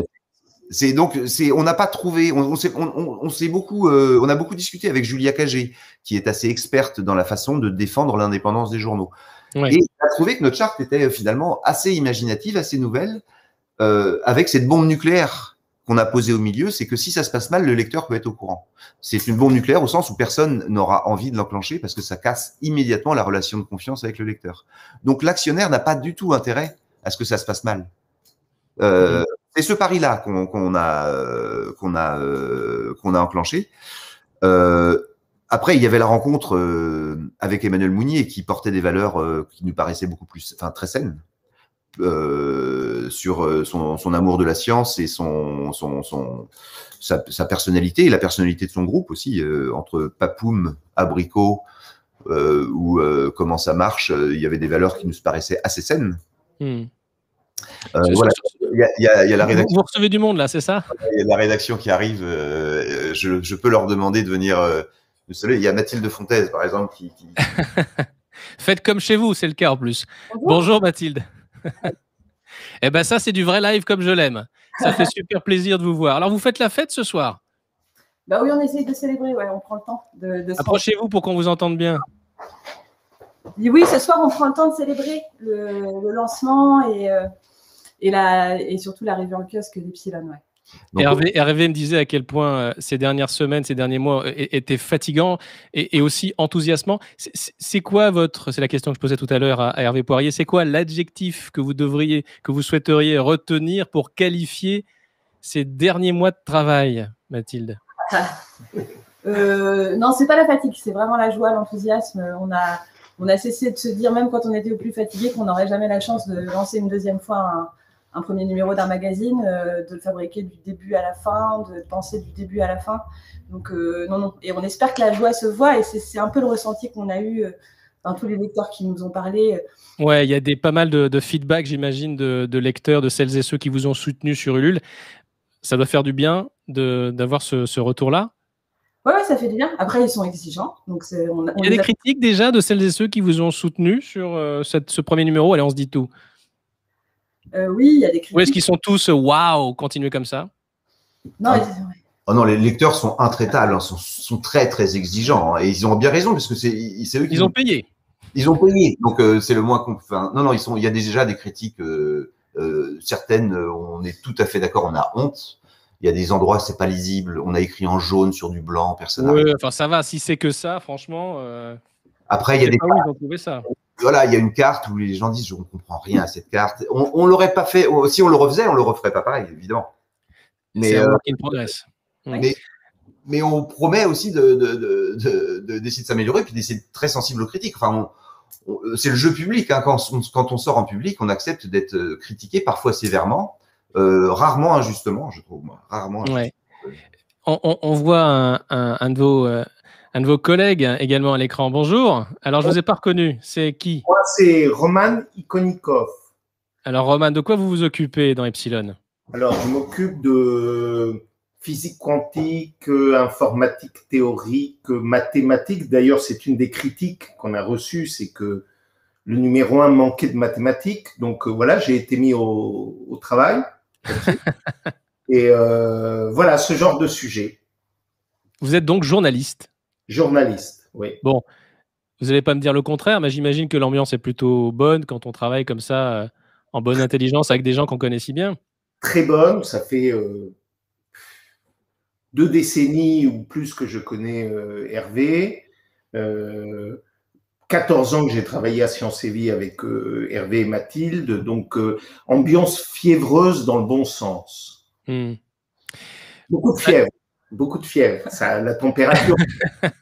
c'est donc c'est on n'a pas trouvé on, on, beaucoup euh, on a beaucoup discuté avec Julia Cagé qui est assez experte dans la façon de défendre l'indépendance des journaux et on a trouvé que notre charte était euh, finalement assez imaginative assez nouvelle avec cette bombe nucléaire a posé au milieu, c'est que si ça se passe mal, le lecteur peut être au courant. C'est une bombe nucléaire au sens où personne n'aura envie de l'enclencher parce que ça casse immédiatement la relation de confiance avec le lecteur. Donc l'actionnaire n'a pas du tout intérêt à ce que ça se passe mal. Euh, mhm. C'est ce pari-là qu'on a, qu'on a, euh, euh, qu'on a enclenché. après, il y avait la rencontre avec Emmanuel Mounier qui portait des valeurs qui nous paraissaient beaucoup plus, enfin très saines. Euh, sur euh, son, amour de la science et son, son, sa, personnalité et la personnalité de son groupe aussi. Euh, entre Papoum, Abricot, ou Comment ça marche, il y avait des valeurs qui nous paraissaient assez saines. Il y, a, la rédaction. Vous recevez du monde là, c'est ça Il la rédaction qui arrive. Je, peux leur demander de venir. il y a Mathilde Fontaise, par exemple, qui. [laughs] Faites comme chez vous, c'est le cas en plus. Bonjour Mathilde. [laughs] Et eh bien ça, c'est du vrai live comme je l'aime. Ça fait [laughs] super plaisir de vous voir. Alors, vous faites la fête ce soir Bah oui, on essaie de célébrer, on prend le temps de, de Approchez-vous pour qu'on vous entende bien. Oui, ce soir, on prend le temps de célébrer le, lancement et, euh, et, la, et surtout l'arrivée en kiosque d'Epsilon. Ouais. Hervé, me disait à quel point euh, ces dernières semaines, ces derniers mois étaient fatigants et, aussi enthousiasmants. C'est quoi votre, c'est la question que je posais tout à l'heure à, Hervé Poirier, c'est quoi l'adjectif que vous devriez, que vous souhaiteriez retenir pour qualifier ces derniers mois de travail, Mathilde [laughs] euh, Non, c'est pas la fatigue, c'est vraiment la joie, l'enthousiasme. On a, on a cessé de se dire, même quand on était au plus fatigué, qu'on n'aurait jamais la chance de lancer une deuxième fois un un premier numéro d'un magazine, euh, de le fabriquer du début à la fin, de penser du début à la fin. Donc, euh, non, Et on espère que la joie se voit et c'est un peu le ressenti qu'on a eu. Euh, dans tous les lecteurs qui nous ont parlé. Ouais, il y a des, pas mal de, feedback, j'imagine, de, lecteurs, de celles et ceux qui vous ont soutenu sur Ulule. Ça doit faire du bien d'avoir ce, retour-là. Ouais, ça fait du bien. Après, ils sont exigeants. il y a des critiques déjà de celles et ceux qui vous ont soutenu sur ce premier numéro. Allez, on se dit tout. Euh, oui, il y a des critiques. est-ce qu'ils sont tous euh, waouh, continuez comme ça Non, Oh non, les lecteurs sont intraitables, hein, sont, très très exigeants hein, et ils ont bien raison parce que c'est eux qui ils ont, payé. Ils ont payé, donc euh, c'est le moins qu'on peut. non non, ils sont. Il y a déjà des critiques certaines. On est tout à fait d'accord. On a honte. Il y a des endroits c'est pas lisible. On a écrit en jaune sur du blanc. personnellement. Oui, enfin ça va. Si c'est que ça, franchement. Après il y a des. Pas où ils trouvé ça voilà, il y a une carte où les gens disent je ne comprends rien à cette carte. On, l'aurait pas fait. si on le refaisait, on le referait pas pareil, évidemment. Mais euh, progresse. Mais, on promet aussi de, d'essayer de, s'améliorer puis d'essayer d'être très sensible aux critiques. Euh, c'est le jeu public. Hein. Quand, on, sort en public, on accepte d'être euh, critiqué parfois sévèrement, rarement injustement, je trouve. Rarement. On, voit un, un, un un de vos collègues hein, également à l'écran. Bonjour. Alors, je ne vous ai pas reconnu. C'est qui Moi, c'est Roman Ikonikov. Alors, Roman, de quoi vous vous occupez dans Epsilon Alors, je m'occupe de physique quantique, informatique théorique, mathématiques. D'ailleurs, c'est une des critiques qu'on a reçues, c'est que le numéro un manquait de mathématiques. Donc, euh, voilà, j'ai été mis au, travail. [laughs] Et euh, voilà, ce genre de sujet. Vous êtes donc journaliste Journaliste, oui. Bon, vous n'allez pas me dire le contraire, mais j'imagine que l'ambiance est plutôt bonne quand on travaille comme ça, euh, en bonne intelligence, avec des gens qu'on connaît si bien. Très bonne, ça fait euh, deux décennies ou plus que je connais euh, Hervé. 14 ans que j'ai travaillé à Sciences et Vie avec Hervé et Mathilde, donc ambiance fiévreuse dans le bon sens. Hmm. Beaucoup de fièvre beaucoup de fièvre, ça, la température. [laughs]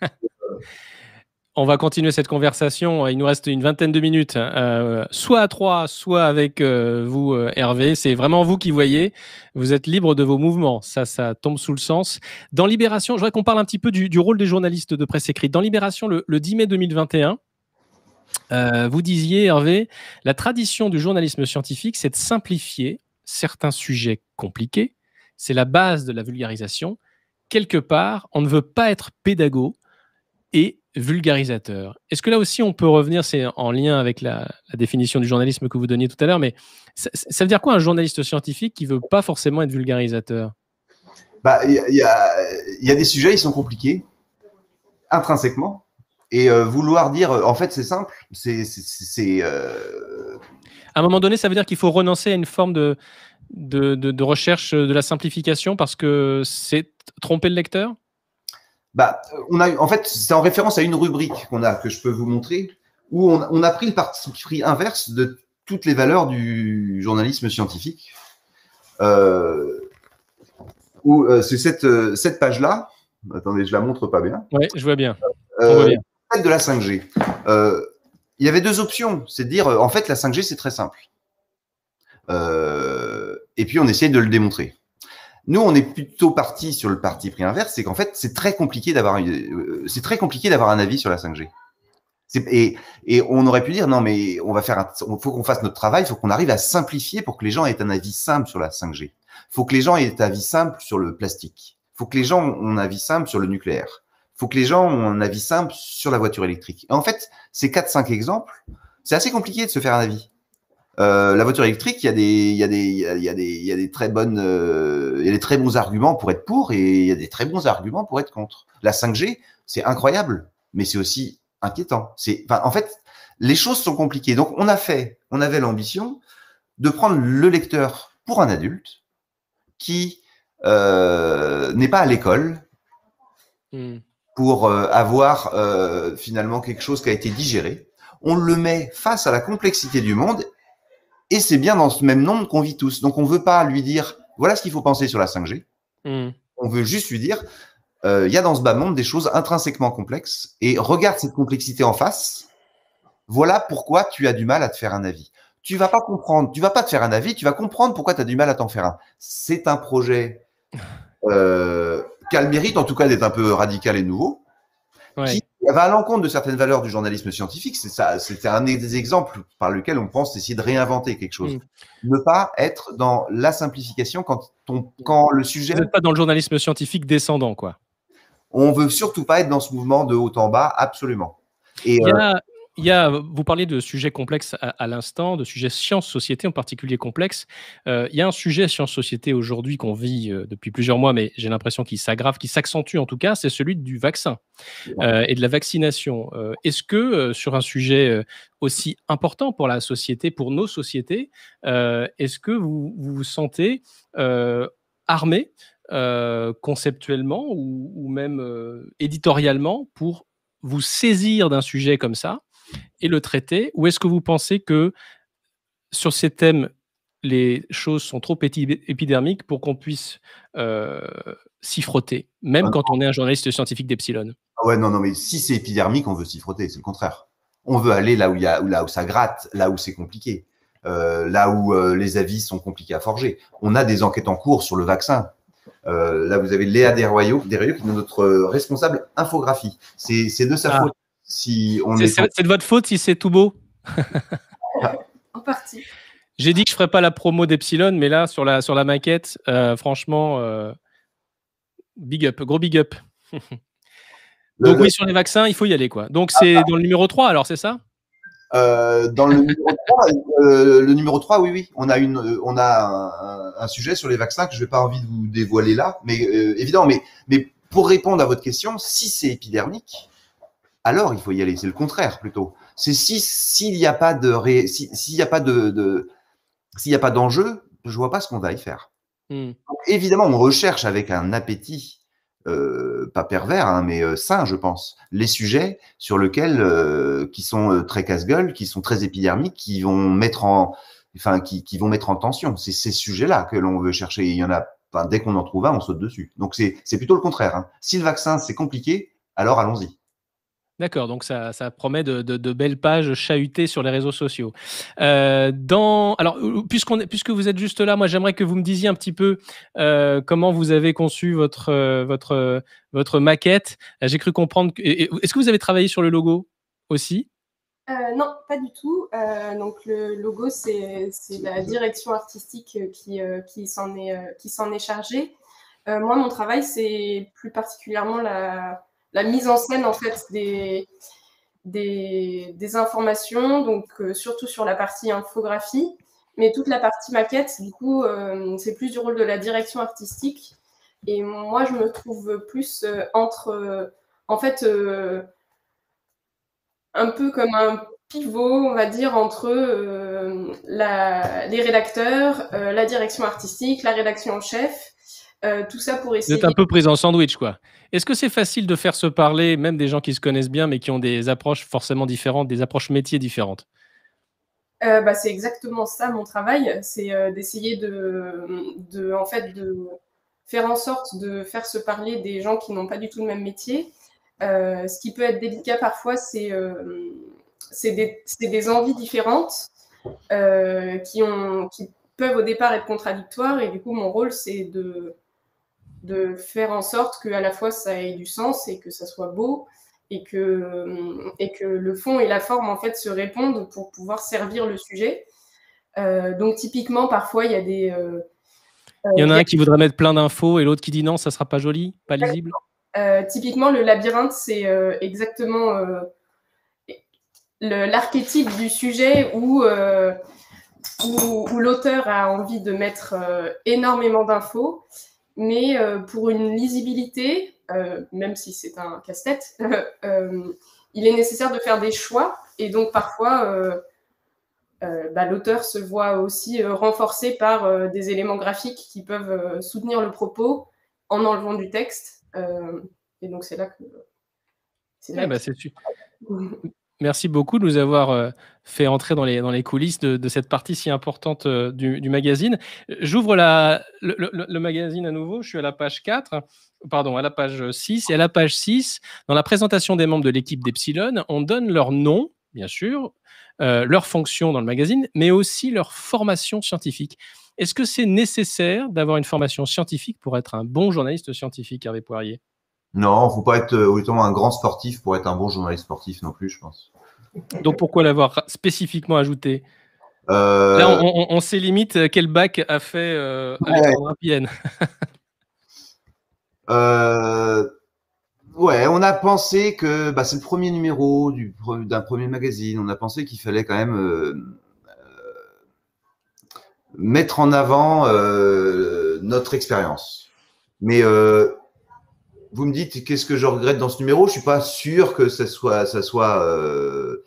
On va continuer cette conversation. Hein. Il nous reste une vingtaine de minutes, hein. euh, soit à trois, soit avec euh, vous, euh, Hervé. C'est vraiment vous qui voyez. Vous êtes libre de vos mouvements. Ça, ça tombe sous le sens. Dans Libération, je voudrais qu'on parle un petit peu du, rôle des journalistes de presse écrite. Dans Libération, le, 10 mai 2021, vous disiez, Hervé, la tradition du journalisme scientifique, c'est de simplifier certains sujets compliqués. C'est la base de la vulgarisation quelque part, on ne veut pas être pédago et vulgarisateur. Est-ce que là aussi, on peut revenir, c'est en lien avec la, définition du journalisme que vous donniez tout à l'heure, mais ça, veut dire quoi un journaliste scientifique qui ne veut pas forcément être vulgarisateur bah, Il y, a des sujets, ils sont compliqués, intrinsèquement, et euh, vouloir dire, euh, en fait, c'est simple, c'est... Euh, à un moment donné, ça veut dire qu'il faut renoncer à une forme de, de, recherche euh, de la simplification parce que c'est tromper le lecteur bah, euh, on a, En fait, c'est en référence à une rubrique qu'on a, que je peux vous montrer, où on, a pris le parti inverse de toutes les valeurs du journalisme scientifique. Euh, euh c'est cette, cette page-là, attendez, je la montre pas bien. Oui, je vois bien. de la 5G. il y avait deux options, c'est de dire, en fait, la 5G, c'est très simple. Euh, et puis on essaye de le démontrer. Nous, on est plutôt parti sur le parti pris inverse, c'est qu'en fait, c'est très compliqué d'avoir euh, euh, c'est très compliqué d'avoir un avis sur la 5G. Et, et, on aurait pu dire non, mais on va faire, un, faut qu'on fasse notre travail, il faut qu'on arrive à simplifier pour que les gens aient un avis simple sur la 5G. Faut que les gens aient un avis simple sur le plastique. Faut que les gens ont un avis simple sur le nucléaire. Faut que les gens ont un avis simple sur la voiture électrique. Et en fait, ces quatre cinq exemples, c'est assez compliqué de se faire un avis. Euh, la voiture électrique, il y a des, très bonnes, euh, très bons arguments pour être pour et il y a des très bons arguments pour être contre. La 5G, c'est incroyable, mais c'est aussi inquiétant. C'est, en fait, les choses sont compliquées. Donc, on a fait, on avait l'ambition de prendre le lecteur pour un adulte qui euh, n'est pas à l'école hmm. pour avoir finalement quelque chose qui a été digéré. On le met face à la complexité du monde et c'est bien dans ce même nombre qu'on vit tous. Donc on ne veut pas lui dire voilà ce qu'il faut penser sur la 5G. Hmm. On veut juste lui dire euh, il y a dans ce bas monde des choses intrinsèquement complexes et regarde cette complexité en face. Voilà pourquoi tu as du mal à te faire un avis. Tu vas pas comprendre, tu vas pas te faire un avis, tu vas comprendre pourquoi tu as du mal à t'en faire un. C'est un projet [laughs] euh, mérite en tout cas d'être un peu radical et nouveau, va à l'encontre de certaines valeurs du journalisme scientifique. C'est ça, c'était un des exemples par lequel on pense essayer de réinventer quelque chose. Mm. Ne pas être dans la simplification quand quand le sujet. Vous n'êtes pas dans le journalisme scientifique descendant, quoi. On veut surtout pas être dans ce mouvement de haut en bas, absolument. Et, il y a, euh, vous parliez de sujets complexes à, l'instant, de sujets sciences-société en particulier complexes. Euh, il y a un sujet science société aujourd'hui qu'on vit euh, depuis plusieurs mois, mais j'ai l'impression qu'il s'aggrave, qu'il s'accentue en tout cas, c'est celui du vaccin euh, et de la vaccination. Est-ce que sur un sujet aussi important pour la société, pour nos sociétés, est-ce que vous vous, sentez armé conceptuellement ou même éditorialement pour vous saisir d'un sujet comme ça et le traiter Ou est-ce que vous pensez que sur ces thèmes, les choses sont trop épidermiques pour qu'on puisse euh, s'y frotter, même quand on est un journaliste scientifique d'Epsilon ah Ouais, non, non, mais si c'est épidermique, on veut s'y frotter, c'est le contraire. On veut aller là où, y a, là où ça gratte, là où c'est compliqué. Euh, là où euh, les avis sont compliqués à forger. On a des enquêtes en cours sur le vaccin. là, vous avez Léa Desroyaux, qui est notre responsable infographie. C'est de sa ah. faute c'est, de votre faute si c'est tout beau. [laughs] en partie. J'ai dit que je ferais pas la promo d'Epsilon, mais là sur la sur la maquette, euh, franchement, euh, big up, gros big up. Donc oui, sur les vaccins, il faut y aller quoi. Donc ah, c'est ah. dans le numéro 3, alors c'est ça euh, dans le numéro 3, [laughs] le numéro 3, oui, oui, on a on a un, sujet sur les vaccins que je n'ai pas envie de vous dévoiler là, mais évidemment, mais pour répondre à votre question, si c'est épidermique, alors il faut y aller. C'est le contraire plutôt. C'est si s'il n'y a pas de s'il n'y a pas de, s'il n'y a pas d'enjeu, je vois pas ce qu'on va y faire. Hmm. évidemment, on recherche avec un appétit euh, pas pervers, hein, mais euh, sain, je pense, les sujets sur lesquels euh, qui sont très casse-gueule, qui sont très épidermiques, qui vont mettre en, enfin, qui, vont mettre en tension. C'est ces sujets-là que l'on veut chercher. Il y en a, dès qu'on en trouve un, on saute dessus. Donc c'est, plutôt le contraire. Hein. Si le vaccin c'est compliqué, alors allons-y. D'accord, donc ça, promet de, belles pages chahutées sur les réseaux sociaux. Euh, dans, alors, puisque vous êtes juste là, moi j'aimerais que vous me disiez un petit peu euh, comment vous avez conçu votre, euh, votre, votre maquette. J'ai cru comprendre. Est-ce que vous avez travaillé sur le logo aussi Non, pas du tout. donc le logo, c'est la direction artistique qui, qui s'en est, qui est chargée. moi, mon travail, c'est plus particulièrement la la mise en scène en fait des, des, informations, donc euh, surtout sur la partie infographie, mais toute la partie maquette, du coup, euh, c'est plus du rôle de la direction artistique. Et moi, je me trouve plus euh, entre, en fait, un peu comme un pivot, on va dire, entre la, les rédacteurs, la direction artistique, la rédaction en chef euh, tout ça pour essayer. Vous êtes un peu prise en sandwich, quoi. Est-ce que c'est facile de faire se parler, même des gens qui se connaissent bien, mais qui ont des approches forcément différentes, des approches métiers différentes euh, bah, C'est exactement ça mon travail, c'est euh, d'essayer de, en fait, de faire en sorte de faire se parler des gens qui n'ont pas du tout le même métier. ce qui peut être délicat parfois, c'est des, des, envies différentes qui, ont, qui peuvent au départ être contradictoires. Et du coup, mon rôle, c'est de, de faire en sorte que à la fois ça ait du sens et que ça soit beau et que, euh, et que le fond et la forme en fait se répondent pour pouvoir servir le sujet. Euh, donc typiquement parfois il y a des euh, il y en a, un qui voudrait mettre plein d'infos et l'autre qui dit non, ça sera pas joli, pas lisible. typiquement, le labyrinthe, c'est exactement l'archétype du sujet où, où, où l'auteur a envie de mettre énormément d'infos mais euh, pour une lisibilité, euh, même si c'est un casse-tête, [laughs] euh, il est nécessaire de faire des choix. Et donc parfois, bah, l'auteur se voit aussi renforcé par des éléments graphiques qui peuvent soutenir le propos en enlevant du texte. et donc c'est là que... C'est là eh ben, Merci beaucoup de nous avoir euh, fait entrer dans les, dans les coulisses de, cette partie si importante euh, du, magazine. J'ouvre le, le, magazine à nouveau, je suis à la page 4, pardon, à la page 6. Et à la page 6, dans la présentation des membres de l'équipe d'Epsilon, on donne leur nom, bien sûr, euh, leur fonction dans le magazine, mais aussi leur formation scientifique. Est-ce que c'est nécessaire d'avoir une formation scientifique pour être un bon journaliste scientifique, Hervé Poirier non, faut pas être euh, un grand sportif pour être un bon journaliste sportif non plus, je pense. Donc pourquoi l'avoir spécifiquement ajouté euh, Là, on, sait limite euh, quel bac a fait euh, Alexandre ouais. [laughs] ouais, on a pensé que bah, c'est le premier numéro d'un premier magazine. On a pensé qu'il fallait quand même mettre en avant notre expérience. Mais vous me dites qu'est-ce que je regrette dans ce numéro. Je suis pas sûr que ça soit, ça soit. Euh,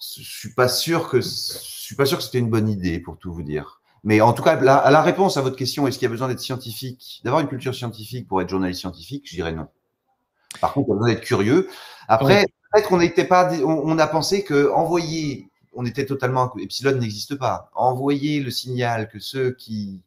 je suis pas sûr que, je suis pas sûr que c'était une bonne idée pour tout vous dire. Mais en tout cas, la, la réponse à votre question, est-ce qu'il y a besoin d'être scientifique, d'avoir une culture scientifique pour être journaliste scientifique Je dirais non. Par contre, il y a besoin d'être curieux. Après, peut-être qu'on n'était pas, on, a pensé que envoyer, on était totalement, Epsilon n'existe pas. Envoyer le signal que ceux qui,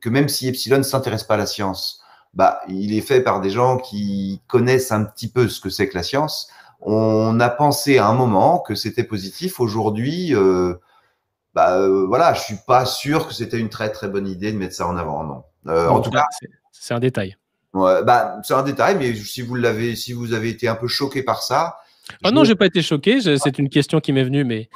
que même si Epsilon ne s'intéresse pas à la science, bah, il est fait par des gens qui connaissent un petit peu ce que c'est que la science. On a pensé à un moment que c'était positif. Aujourd'hui, euh, bah, euh, voilà, je suis pas sûr que c'était une très très bonne idée de mettre ça en avant. Non. Euh, en tout cas, c'est un détail. bah, c'est un détail, mais si vous l'avez, si vous avez été un peu choqué par ça. Ah non, j'ai pas été choqué. C'est une question qui m'est venue, mais.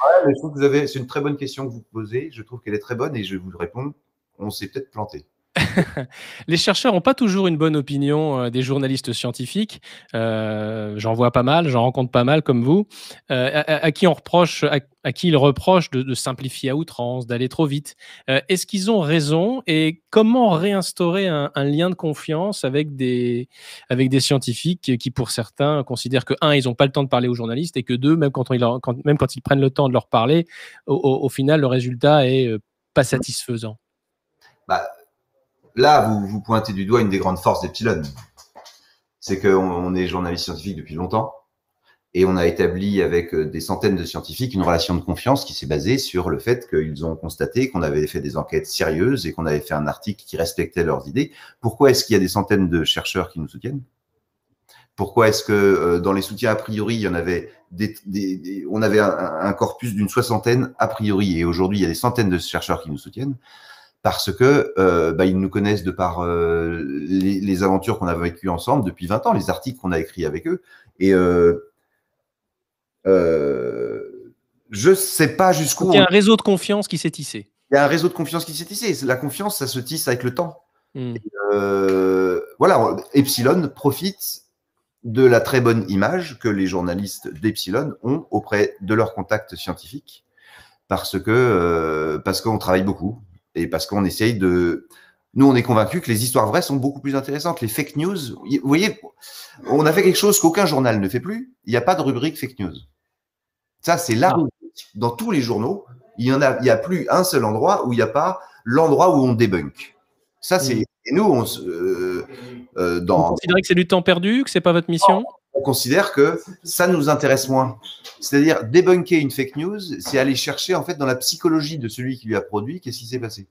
c'est une très bonne question que vous posez. Je trouve qu'elle est très bonne et je vais vous répondre. On s'est peut-être planté. [laughs] les chercheurs n'ont pas toujours une bonne opinion euh, des journalistes scientifiques. Euh, j'en vois pas mal, j'en rencontre pas mal comme vous, euh, à, qui on reproche, à, qui ils reprochent de, simplifier à outrance, d'aller trop vite. est-ce qu'ils ont raison et comment réinstaurer un, lien de confiance avec des, avec des scientifiques qui, pour certains, considèrent que un, ils n'ont pas le temps de parler aux journalistes et que deux, même quand, ils même quand ils prennent le temps de leur parler, au, final, le résultat est pas satisfaisant. Bah, là, vous pointez du doigt une des grandes forces des pilotes. C'est qu'on est journaliste scientifique depuis longtemps et on a établi avec euh, des centaines de scientifiques une relation de confiance qui s'est basée sur le fait qu'ils ont constaté qu'on avait fait des enquêtes sérieuses et qu'on avait fait un article qui respectait leurs idées. Pourquoi est-ce qu'il y a des centaines de chercheurs qui nous soutiennent Pourquoi est-ce que euh, dans les soutiens a priori, il avait on avait un corpus d'une soixantaine a priori et aujourd'hui il y a des centaines de chercheurs qui nous soutiennent parce que euh, bah, ils nous connaissent de par euh, les, aventures qu'on a vécues ensemble depuis 20 ans, les articles qu'on a écrits avec eux. Et euh, je ne sais pas jusqu'où. Il y a un réseau de confiance qui s'est tissé. Il y a un réseau de confiance qui s'est tissé. La confiance, ça se tisse avec le temps. Hmm. voilà, Epsilon profite de la très bonne image que les journalistes d'Epsilon ont auprès de leurs contacts scientifiques parce que parce qu'on travaille beaucoup, et parce qu'on essaye de. Nous, on est convaincus que les histoires vraies sont beaucoup plus intéressantes. Les fake news, vous voyez, on a fait quelque chose qu'aucun journal ne fait plus. Il n'y a pas de rubrique fake news. Ça, c'est là. Ah. Dans tous les journaux, il n'y a, a plus un seul endroit où il n'y a pas l'endroit où on débunk. Ça, c'est. Hmm. Et nous, on, euh, euh Vous considérez que c'est du temps perdu, que ce n'est pas votre mission on considère que ça nous intéresse moins. C'est-à-dire débunker une fake news, c'est aller chercher en fait dans la psychologie de celui qui lui a produit qu'est-ce qui s'est passé.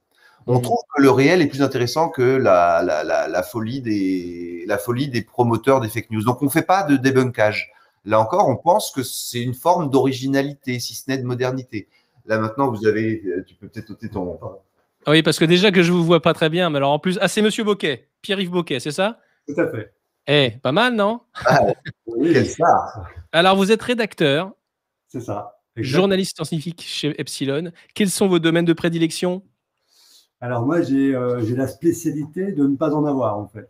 On mm. trouve que le réel est plus intéressant que la, folie des, folie des promoteurs des fake news. Donc on ne fait pas de débunkage. Là encore, on pense que c'est une forme d'originalité, si ce n'est de modernité. Là maintenant, vous avez, euh, tu peux peut-être ôter ton. Ah oui, parce que déjà que je vous vois pas très bien, mais alors en plus, ah c'est Monsieur Boquet, Pierre-Yves Boquet, c'est ça Tout à fait. Eh, pas mal, non Oui, c'est ça. Alors, vous êtes rédacteur. C'est ça. Journaliste scientifique chez Epsilon. Quels sont vos domaines de prédilection Alors, moi, euh, j'ai la spécialité de ne pas en avoir, en fait.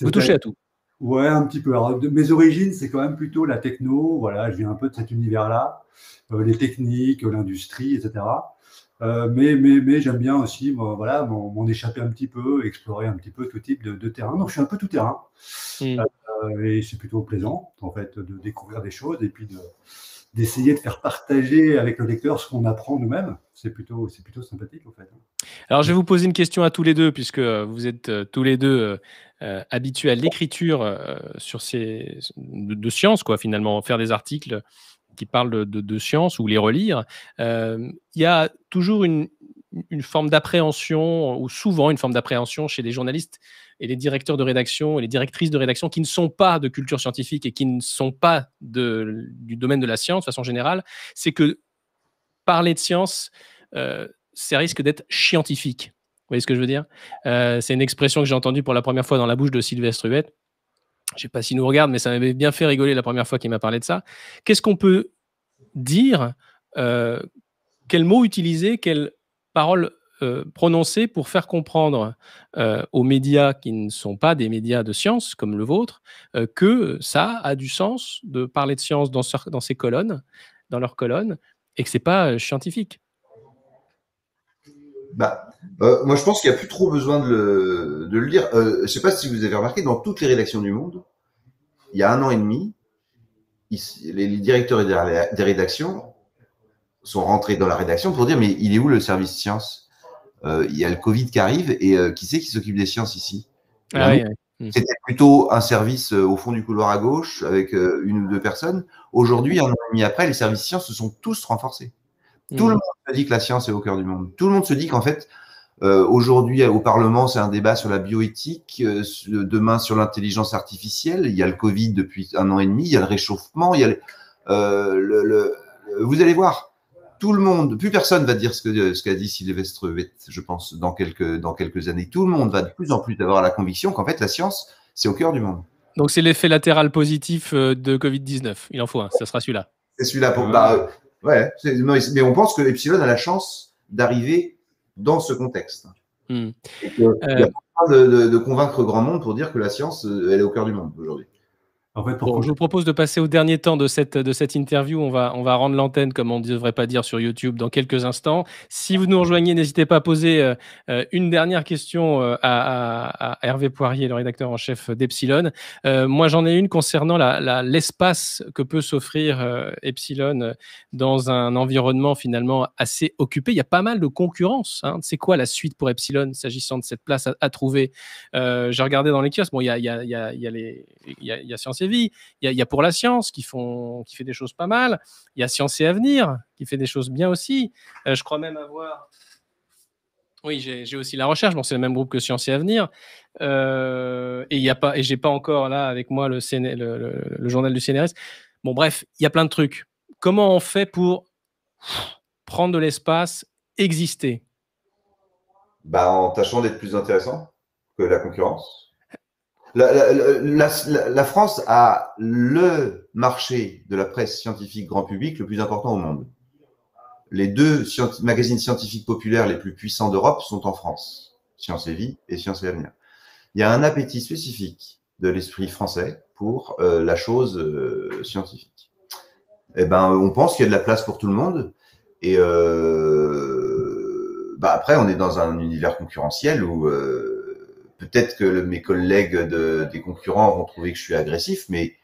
Vous touchez à tout Ouais, un petit peu. Alors, mes origines, c'est quand même plutôt la techno. Voilà, je viens un peu de cet univers-là. Euh, les techniques, l'industrie, etc. Euh, mais mais, mais j'aime bien aussi voilà, m'en échapper un petit peu, explorer un petit peu tout type de, terrain. Donc je suis un peu tout terrain. Mm. Euh, et c'est plutôt plaisant en fait de découvrir des choses et puis d'essayer de, faire partager avec le lecteur ce qu'on apprend nous-mêmes. C'est plutôt, plutôt sympathique en fait. Alors je vais vous poser une question à tous les deux, puisque vous êtes euh, tous les deux habitués à l'écriture sur ces de, de sciences, quoi, finalement, faire des articles, qui parlent de, de, science ou les relire, euh, il y a toujours une, forme d'appréhension, ou souvent une forme d'appréhension chez les journalistes et les directeurs de rédaction et les directrices de rédaction qui ne sont pas de culture scientifique et qui ne sont pas de, du domaine de la science de façon générale, c'est que parler de science, euh, ça risque d'être scientifique. Vous voyez ce que je veux dire euh, C'est une expression que j'ai entendue pour la première fois dans la bouche de Sylvestre Huet je sais pas s'il nous regarde, mais ça m'avait bien fait rigoler la première fois qu'il m'a parlé de ça. Qu'est-ce qu'on peut dire euh, Quels mots utiliser Quelles paroles euh, prononcer pour faire comprendre euh, aux médias qui ne sont pas des médias de science comme le vôtre euh, que ça a du sens de parler de science dans, dans ces colonnes, dans leurs colonnes, et que c'est pas scientifique bah, euh, moi, je pense qu'il n'y a plus trop besoin de le, de lire. Euh, je ne sais pas si vous avez remarqué, dans toutes les rédactions du monde, il y a un an et demi, les, directeurs des rédactions sont rentrés dans la rédaction pour dire mais il est où le service science euh, Il y a le Covid qui arrive et qui c'est qui s'occupe des sciences ici ah hmm. C'était plutôt un service au fond du couloir à gauche avec une ou deux personnes. Aujourd'hui, un an et demi après, les services sciences se sont tous renforcés. Tout hmm. le monde se dit que la science est au cœur du monde. Tout le monde se dit qu'en fait, euh, aujourd'hui, au Parlement, c'est un débat sur la bioéthique, euh, demain sur l'intelligence artificielle, il y a le Covid depuis un an et demi, il y a le réchauffement, il y a le, euh, vous allez voir, tout le monde, plus personne va dire ce qu'a ce dit Sylvestre Vett, je pense, dans quelques, dans quelques années. Tout le monde va de plus en plus avoir la conviction qu'en fait, la science, c'est au cœur du monde. Donc, c'est l'effet latéral positif de Covid-19. Il en faut un, ça sera celui-là. C'est celui-là pour. Ah. Bah, ouais, mais on pense que Epsilon a la chance d'arriver dans ce contexte. Hmm. il n'y a euh, pas de, de, convaincre grand monde pour dire que la science, euh, elle est au cœur du monde aujourd'hui je vous propose de passer au dernier temps de cette, interview. On va, rendre l'antenne, comme on ne devrait pas dire sur YouTube, dans quelques instants. Si vous nous rejoignez, n'hésitez pas à poser euh, euh, une dernière question euh, à, Hervé Poirier, le rédacteur en chef d'Epsilon. moi, j'en ai une concernant l'espace la, que peut s'offrir Epsilon dans un environnement finalement assez occupé. Il y a pas mal de concurrence. Hein. C'est quoi la suite pour Epsilon s'agissant de cette place à, trouver J'ai regardé dans les kiosques. Bon, il y a, les, y il y a Sciences il y, a, pour la science qui, font, qui fait des choses pas mal. Il y a Science et Avenir qui fait des choses bien aussi. Euh, je crois même avoir. Oui, j'ai aussi la recherche. Bon, c'est le même groupe que Science et Avenir. Euh, et il y a pas, et j'ai pas encore là avec moi le, journal du CNRS. Bon, bref, il y a plein de trucs. Comment on fait pour prendre de l'espace, exister Bah, en tâchant d'être plus intéressant que la concurrence la, la, France a le marché de la presse scientifique grand public le plus important au monde. Les deux magazines scientifiques populaires les plus puissants d'Europe sont en France, Science et Vie et Science et Avenir. Il y a un appétit spécifique de l'esprit français pour euh, la chose euh, scientifique. Eh ben, on pense qu'il y a de la place pour tout le monde, et euh, bah, après, on est dans un univers concurrentiel où euh, peut-être que mes collègues des concurrents vont trouver que je suis agressif, mais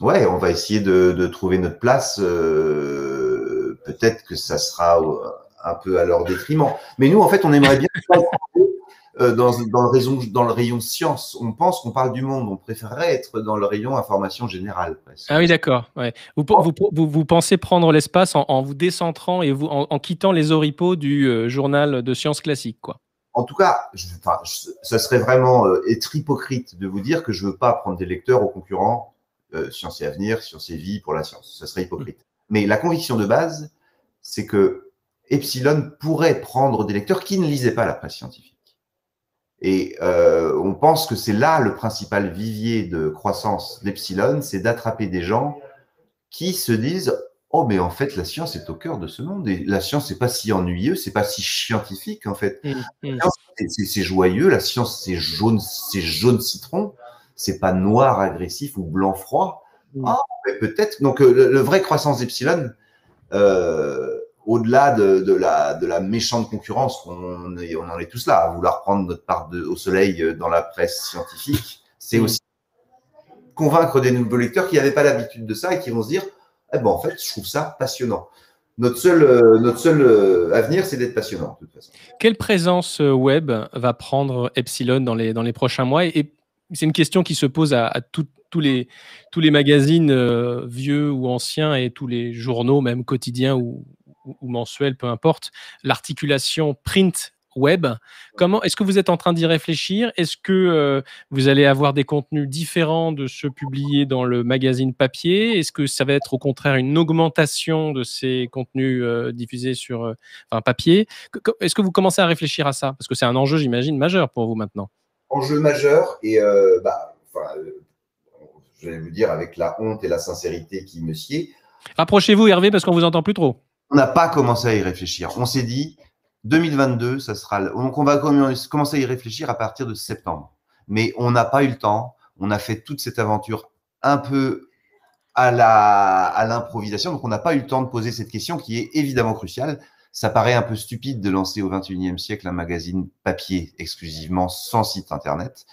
ouais, on va essayer de, trouver notre place. Euh, peut-être que ça sera euh, un peu à leur détriment. Mais nous, en fait, on aimerait bien euh, dans, dans, le rayon, dans le rayon science. On pense qu'on parle du monde. On préférerait être dans le rayon information générale. Ah oui, d'accord. Vous, pensez prendre l'espace en, vous décentrant et vous, en, quittant les oripos du journal de sciences classiques, quoi en tout cas, je, serait vraiment euh, être hypocrite de vous dire que je ne veux pas prendre des lecteurs aux concurrents euh, sciences et Avenir, sciences et Vie pour la science. Ce serait hypocrite. Mm. Mais la conviction de base, c'est que Epsilon pourrait prendre des lecteurs qui ne lisaient pas la presse scientifique. Et euh, on pense que c'est là le principal vivier de croissance d'Epsilon, c'est d'attraper des gens qui se disent Oh, mais en fait, la science est au cœur de ce monde. Et la science, c'est pas si ennuyeux, c'est pas si scientifique, en fait. Mmh, mmh. C'est joyeux, la science, c'est jaune, c'est jaune citron, c'est pas noir agressif ou blanc froid. Mmh. Ah, mais peut-être. Donc, euh, le, vrai croissance epsilon, euh, au-delà de, la, méchante concurrence, on, on en est tous là, à vouloir prendre notre part au soleil euh, dans la presse scientifique, c'est aussi convaincre des nouveaux lecteurs qui n'avaient pas l'habitude de ça et qui vont se dire eh ben, en fait, je trouve ça passionnant. Notre seul, euh, notre seul euh, avenir, c'est d'être passionnant, de toute façon. Quelle présence euh, web va prendre Epsilon dans les, dans les prochains mois et, c'est une question qui se pose à, tous, les, tous les magazines vieux ou anciens et tous les journaux, même quotidiens ou mensuels, peu importe. L'articulation print web. Comment est-ce que vous êtes en train d'y réfléchir Est-ce que euh, vous allez avoir des contenus différents de ceux publiés dans le magazine papier Est-ce que ça va être au contraire une augmentation de ces contenus euh, diffusés sur un euh, papier Est-ce que vous commencez à réfléchir à ça Parce que c'est un enjeu, j'imagine, majeur pour vous maintenant. Enjeu majeur et bah, je vais vous dire avec la honte et la sincérité qui me sied. Rapprochez-vous, Hervé, parce qu'on vous entend plus trop. On n'a pas commencé à y réfléchir. On s'est dit, 2022, ça sera. Donc, on va commencer à y réfléchir à partir de septembre. Mais on n'a pas eu le temps. On a fait toute cette aventure un peu à la à l'improvisation. Donc, on n'a pas eu le temps de poser cette question qui est évidemment cruciale. Ça paraît un peu stupide de lancer au 21e siècle un magazine papier exclusivement sans site internet.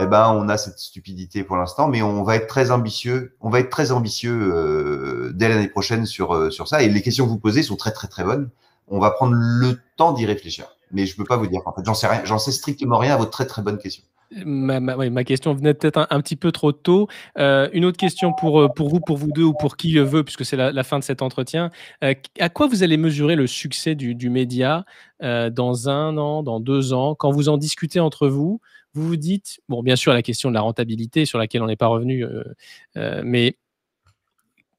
Eh ben, on a cette stupidité pour l'instant, mais on va être très ambitieux. On va être très ambitieux euh, dès l'année prochaine sur euh, sur ça. Et les questions que vous posez sont très très très bonnes on va prendre le temps d'y réfléchir. Mais je ne peux pas vous dire. En fait, j'en sais strictement rien à votre très très bonne question. Ma, question venait peut-être un, petit peu trop tôt. Euh, une autre question euh, pour, vous, pour vous deux ou pour qui le veut, puisque c'est la, fin de cet entretien. Euh, à quoi vous allez mesurer le succès du, média dans un an, dans deux ans Quand vous en discutez entre vous, vous vous dites, bon, bien sûr, la question de la rentabilité sur laquelle on n'est pas revenu, mais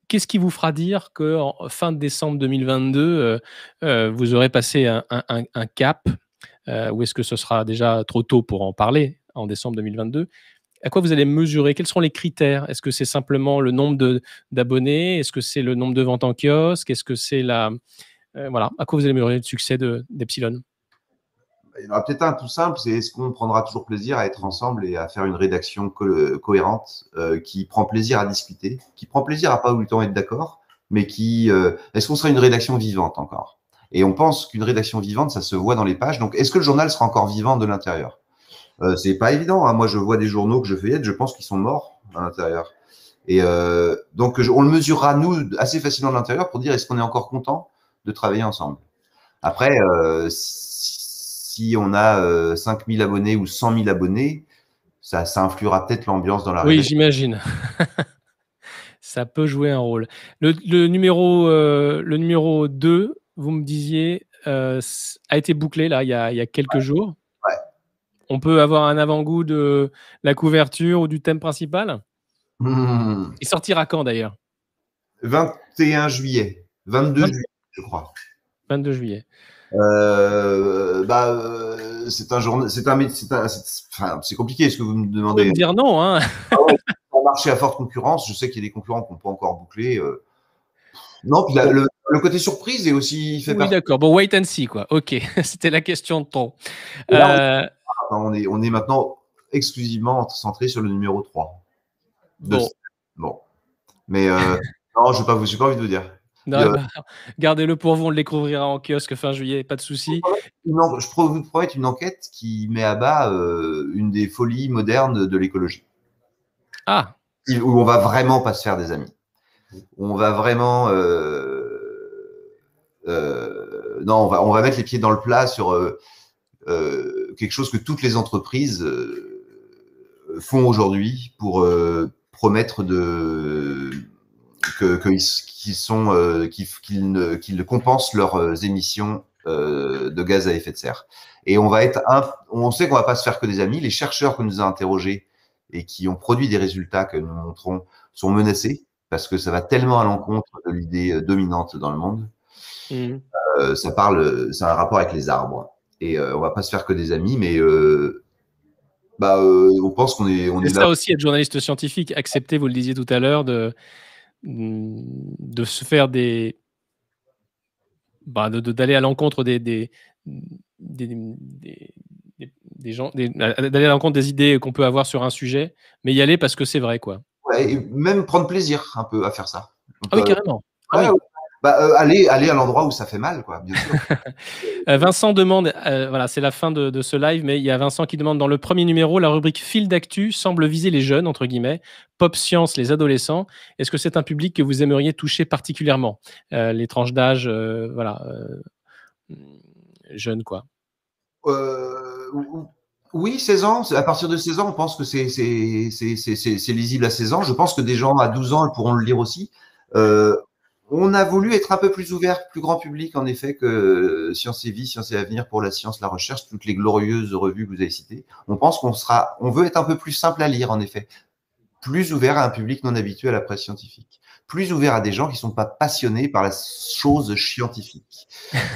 Qu'est-ce qui vous fera dire que fin décembre 2022, euh, euh, vous aurez passé un, cap euh, Ou est-ce que ce sera déjà trop tôt pour en parler en décembre 2022 à quoi vous allez mesurer Quels sont les critères Est-ce que c'est simplement le nombre d'abonnés Est-ce que c'est le nombre de ventes en kiosque Est-ce que c'est la. voilà, à quoi vous allez mesurer le succès d'Epsilon peut-être un tout simple, c'est est-ce qu'on prendra toujours plaisir à être ensemble et à faire une rédaction cohérente euh, qui prend plaisir à discuter, qui prend plaisir à pas tout le temps être d'accord, mais qui euh, est-ce qu'on sera une rédaction vivante encore Et on pense qu'une rédaction vivante, ça se voit dans les pages. Donc, est-ce que le journal sera encore vivant de l'intérieur euh, C'est pas évident. Hein. Moi, je vois des journaux que je être, je pense qu'ils sont morts à l'intérieur. Et donc, on le mesurera nous assez facilement de l'intérieur pour dire est-ce qu'on est encore content de travailler ensemble. Après, si si on a 5 euh, 5000 abonnés ou 100 000 abonnés, ça, influera peut-être l'ambiance dans la Oui, j'imagine. [laughs] ça peut jouer un rôle. Le, numéro, le numéro 2, euh, vous me disiez, euh, a été bouclé là il y a, quelques jours. Ouais. On peut avoir un avant-goût de la couverture ou du thème principal hmm. Il sortira quand d'ailleurs 21 juillet. 22 juillet, je crois. 22 juillet. Euh, bah, euh, c'est un journal, c'est un c'est compliqué ce que vous me demandez. Vous dire non, hein. Ah un marché à forte concurrence. Je sais qu'il y a des concurrents qu'on peut encore boucler. Euh. Non, le, côté surprise est aussi fait. Oui, d'accord. Bon, wait and see, quoi. Ok, [laughs] c'était la question de ton. on, est, on est maintenant exclusivement centré sur le numéro 3. Bon. Mais [laughs] non, je n'ai pas, pas envie de vous dire gardez-le pour vous, on le découvrira en kiosque fin juillet, pas de souci. Je vous promets une enquête qui met à bas euh, une des folies modernes de l'écologie. Ah Où on va vraiment pas se faire des amis. On va vraiment. Euh, euh, non, on va mettre les pieds dans le plat sur quelque chose que toutes les entreprises font aujourd'hui pour promettre de qu'ils sont euh, qu'ils, ne, compensent leurs euh, émissions euh, de gaz à effet de serre. Et on va être on sait qu'on va pas se faire que des amis. Les chercheurs que nous a interrogés et qui ont produit des résultats que nous montrons sont menacés parce que ça va tellement à l'encontre de l'idée dominante dans le monde. Mmh. ça parle, c'est un rapport avec les arbres. Et on va pas se faire que des amis, mais bah, on pense qu'on est, on ça aussi être journaliste scientifique, accepter, vous le disiez tout à l'heure, de, Mm, de se faire des. Bah, d'aller de, à l'encontre des, des, des, des gens, d'aller à l'encontre des idées qu'on peut avoir sur un sujet, mais y aller parce que c'est vrai, quoi. Ouais, et même prendre plaisir un peu à faire ça. ah oui, carrément. Ah bah, euh, allez, à l'endroit où ça fait mal, quoi, [laughs] euh, Vincent demande, euh, voilà, c'est la fin de, ce live, mais il y a Vincent qui demande dans le premier numéro, la rubrique fil d'actu semble viser les jeunes, entre guillemets, pop science, les adolescents. Est-ce que c'est un public que vous aimeriez toucher particulièrement Les tranches d'âge, voilà, jeunes, quoi. Oui, 16 ans. À partir de 16 ans, on pense que c'est lisible à 16 ans. Je pense que des gens à 12 ans pourront le lire aussi. On a voulu être un peu plus ouvert, plus grand public, en effet, que euh, Science et Vie, Science et Avenir pour la science, la recherche, toutes les glorieuses revues que vous avez citées. On pense qu'on sera, on veut être un peu plus simple à lire, en effet, plus ouvert à un public non habitué à la presse scientifique, plus ouvert à des gens qui ne sont pas passionnés par la chose scientifique. [laughs]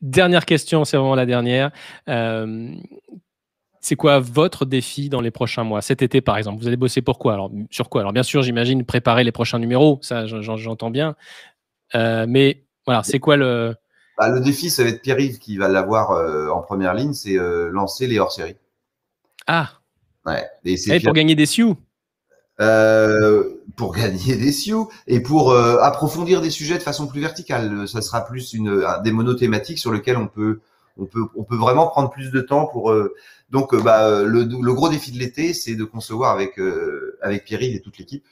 Dernière question, c'est vraiment la dernière. Euh, c'est quoi votre défi dans les prochains mois Cet été, par exemple, vous allez bosser pour Alors, sur quoi Alors, bien sûr, j'imagine préparer les prochains numéros, ça, j'entends bien. Euh, mais voilà, c'est quoi le. Bah, le défi, ça va être Pierre-Yves qui va l'avoir euh, en première ligne, c'est euh, lancer les hors-séries. Ah Ouais. Et c'est eh, pour gagner des sioux pour [laughs] gagner des sioux et pour approfondir des sujets de façon plus verticale. Ça sera plus une, des monothématiques sur lesquelles on peut on peut, on peut vraiment prendre plus de temps pour. Euh, donc, euh, bah, euh, le, gros défi de l'été, c'est de concevoir avec avec pierre et toute l'équipe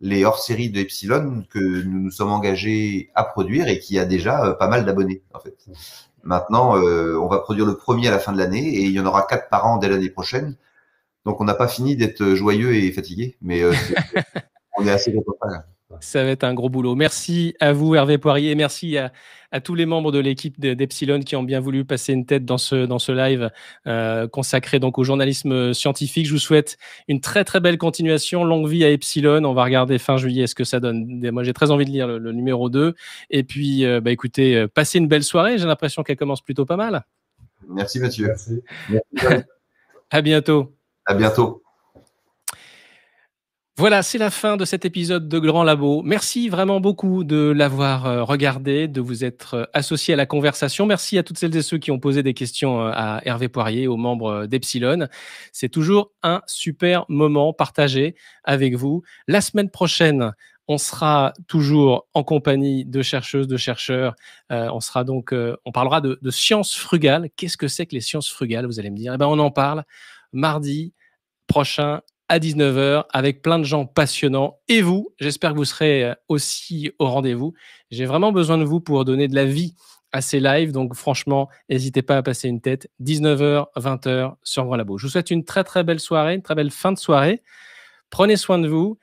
les hors-séries de Epsilon que nous nous sommes engagés à produire et qui a déjà pas mal d'abonnés en fait. Maintenant, on va produire le premier à la fin de l'année et il y en aura quatre par an dès l'année prochaine. Donc, on n'a pas fini d'être joyeux et fatigué, mais [laughs] on est assez content. Hein. Ça va être un gros boulot. Merci à vous, Hervé Poirier. Merci à, tous les membres de l'équipe d'Epsilon qui ont bien voulu passer une tête dans ce, dans ce live euh, consacré donc au journalisme scientifique. Je vous souhaite une très très belle continuation. Longue vie à Epsilon. On va regarder fin juillet ce que ça donne. Moi, j'ai très envie de lire le, numéro 2. Et puis, euh, bah, écoutez, euh, passez une belle soirée. J'ai l'impression qu'elle commence plutôt pas mal. Merci, Mathieu. Merci. [laughs] à bientôt. À bientôt. Voilà, c'est la fin de cet épisode de Grand Labo. Merci vraiment beaucoup de l'avoir euh, regardé, de vous être euh, associé à la conversation. Merci à toutes celles et ceux qui ont posé des questions euh, à Hervé Poirier, aux membres d'Epsilon. C'est toujours un super moment partagé avec vous. La semaine prochaine, on sera toujours en compagnie de chercheuses, de chercheurs. on sera donc, on parlera de, de sciences frugales. Qu'est-ce que c'est que les sciences frugales Vous allez me dire. Eh ben, on en parle mardi prochain à 19h avec plein de gens passionnants. Et vous, j'espère que vous serez euh, aussi au rendez-vous. J'ai vraiment besoin de vous pour donner de la vie à ces lives. Donc franchement, n'hésitez pas à passer une tête. 19h, 20h sur Grand Labo. Je vous souhaite une très très belle soirée, une très belle fin de soirée. Prenez soin de vous.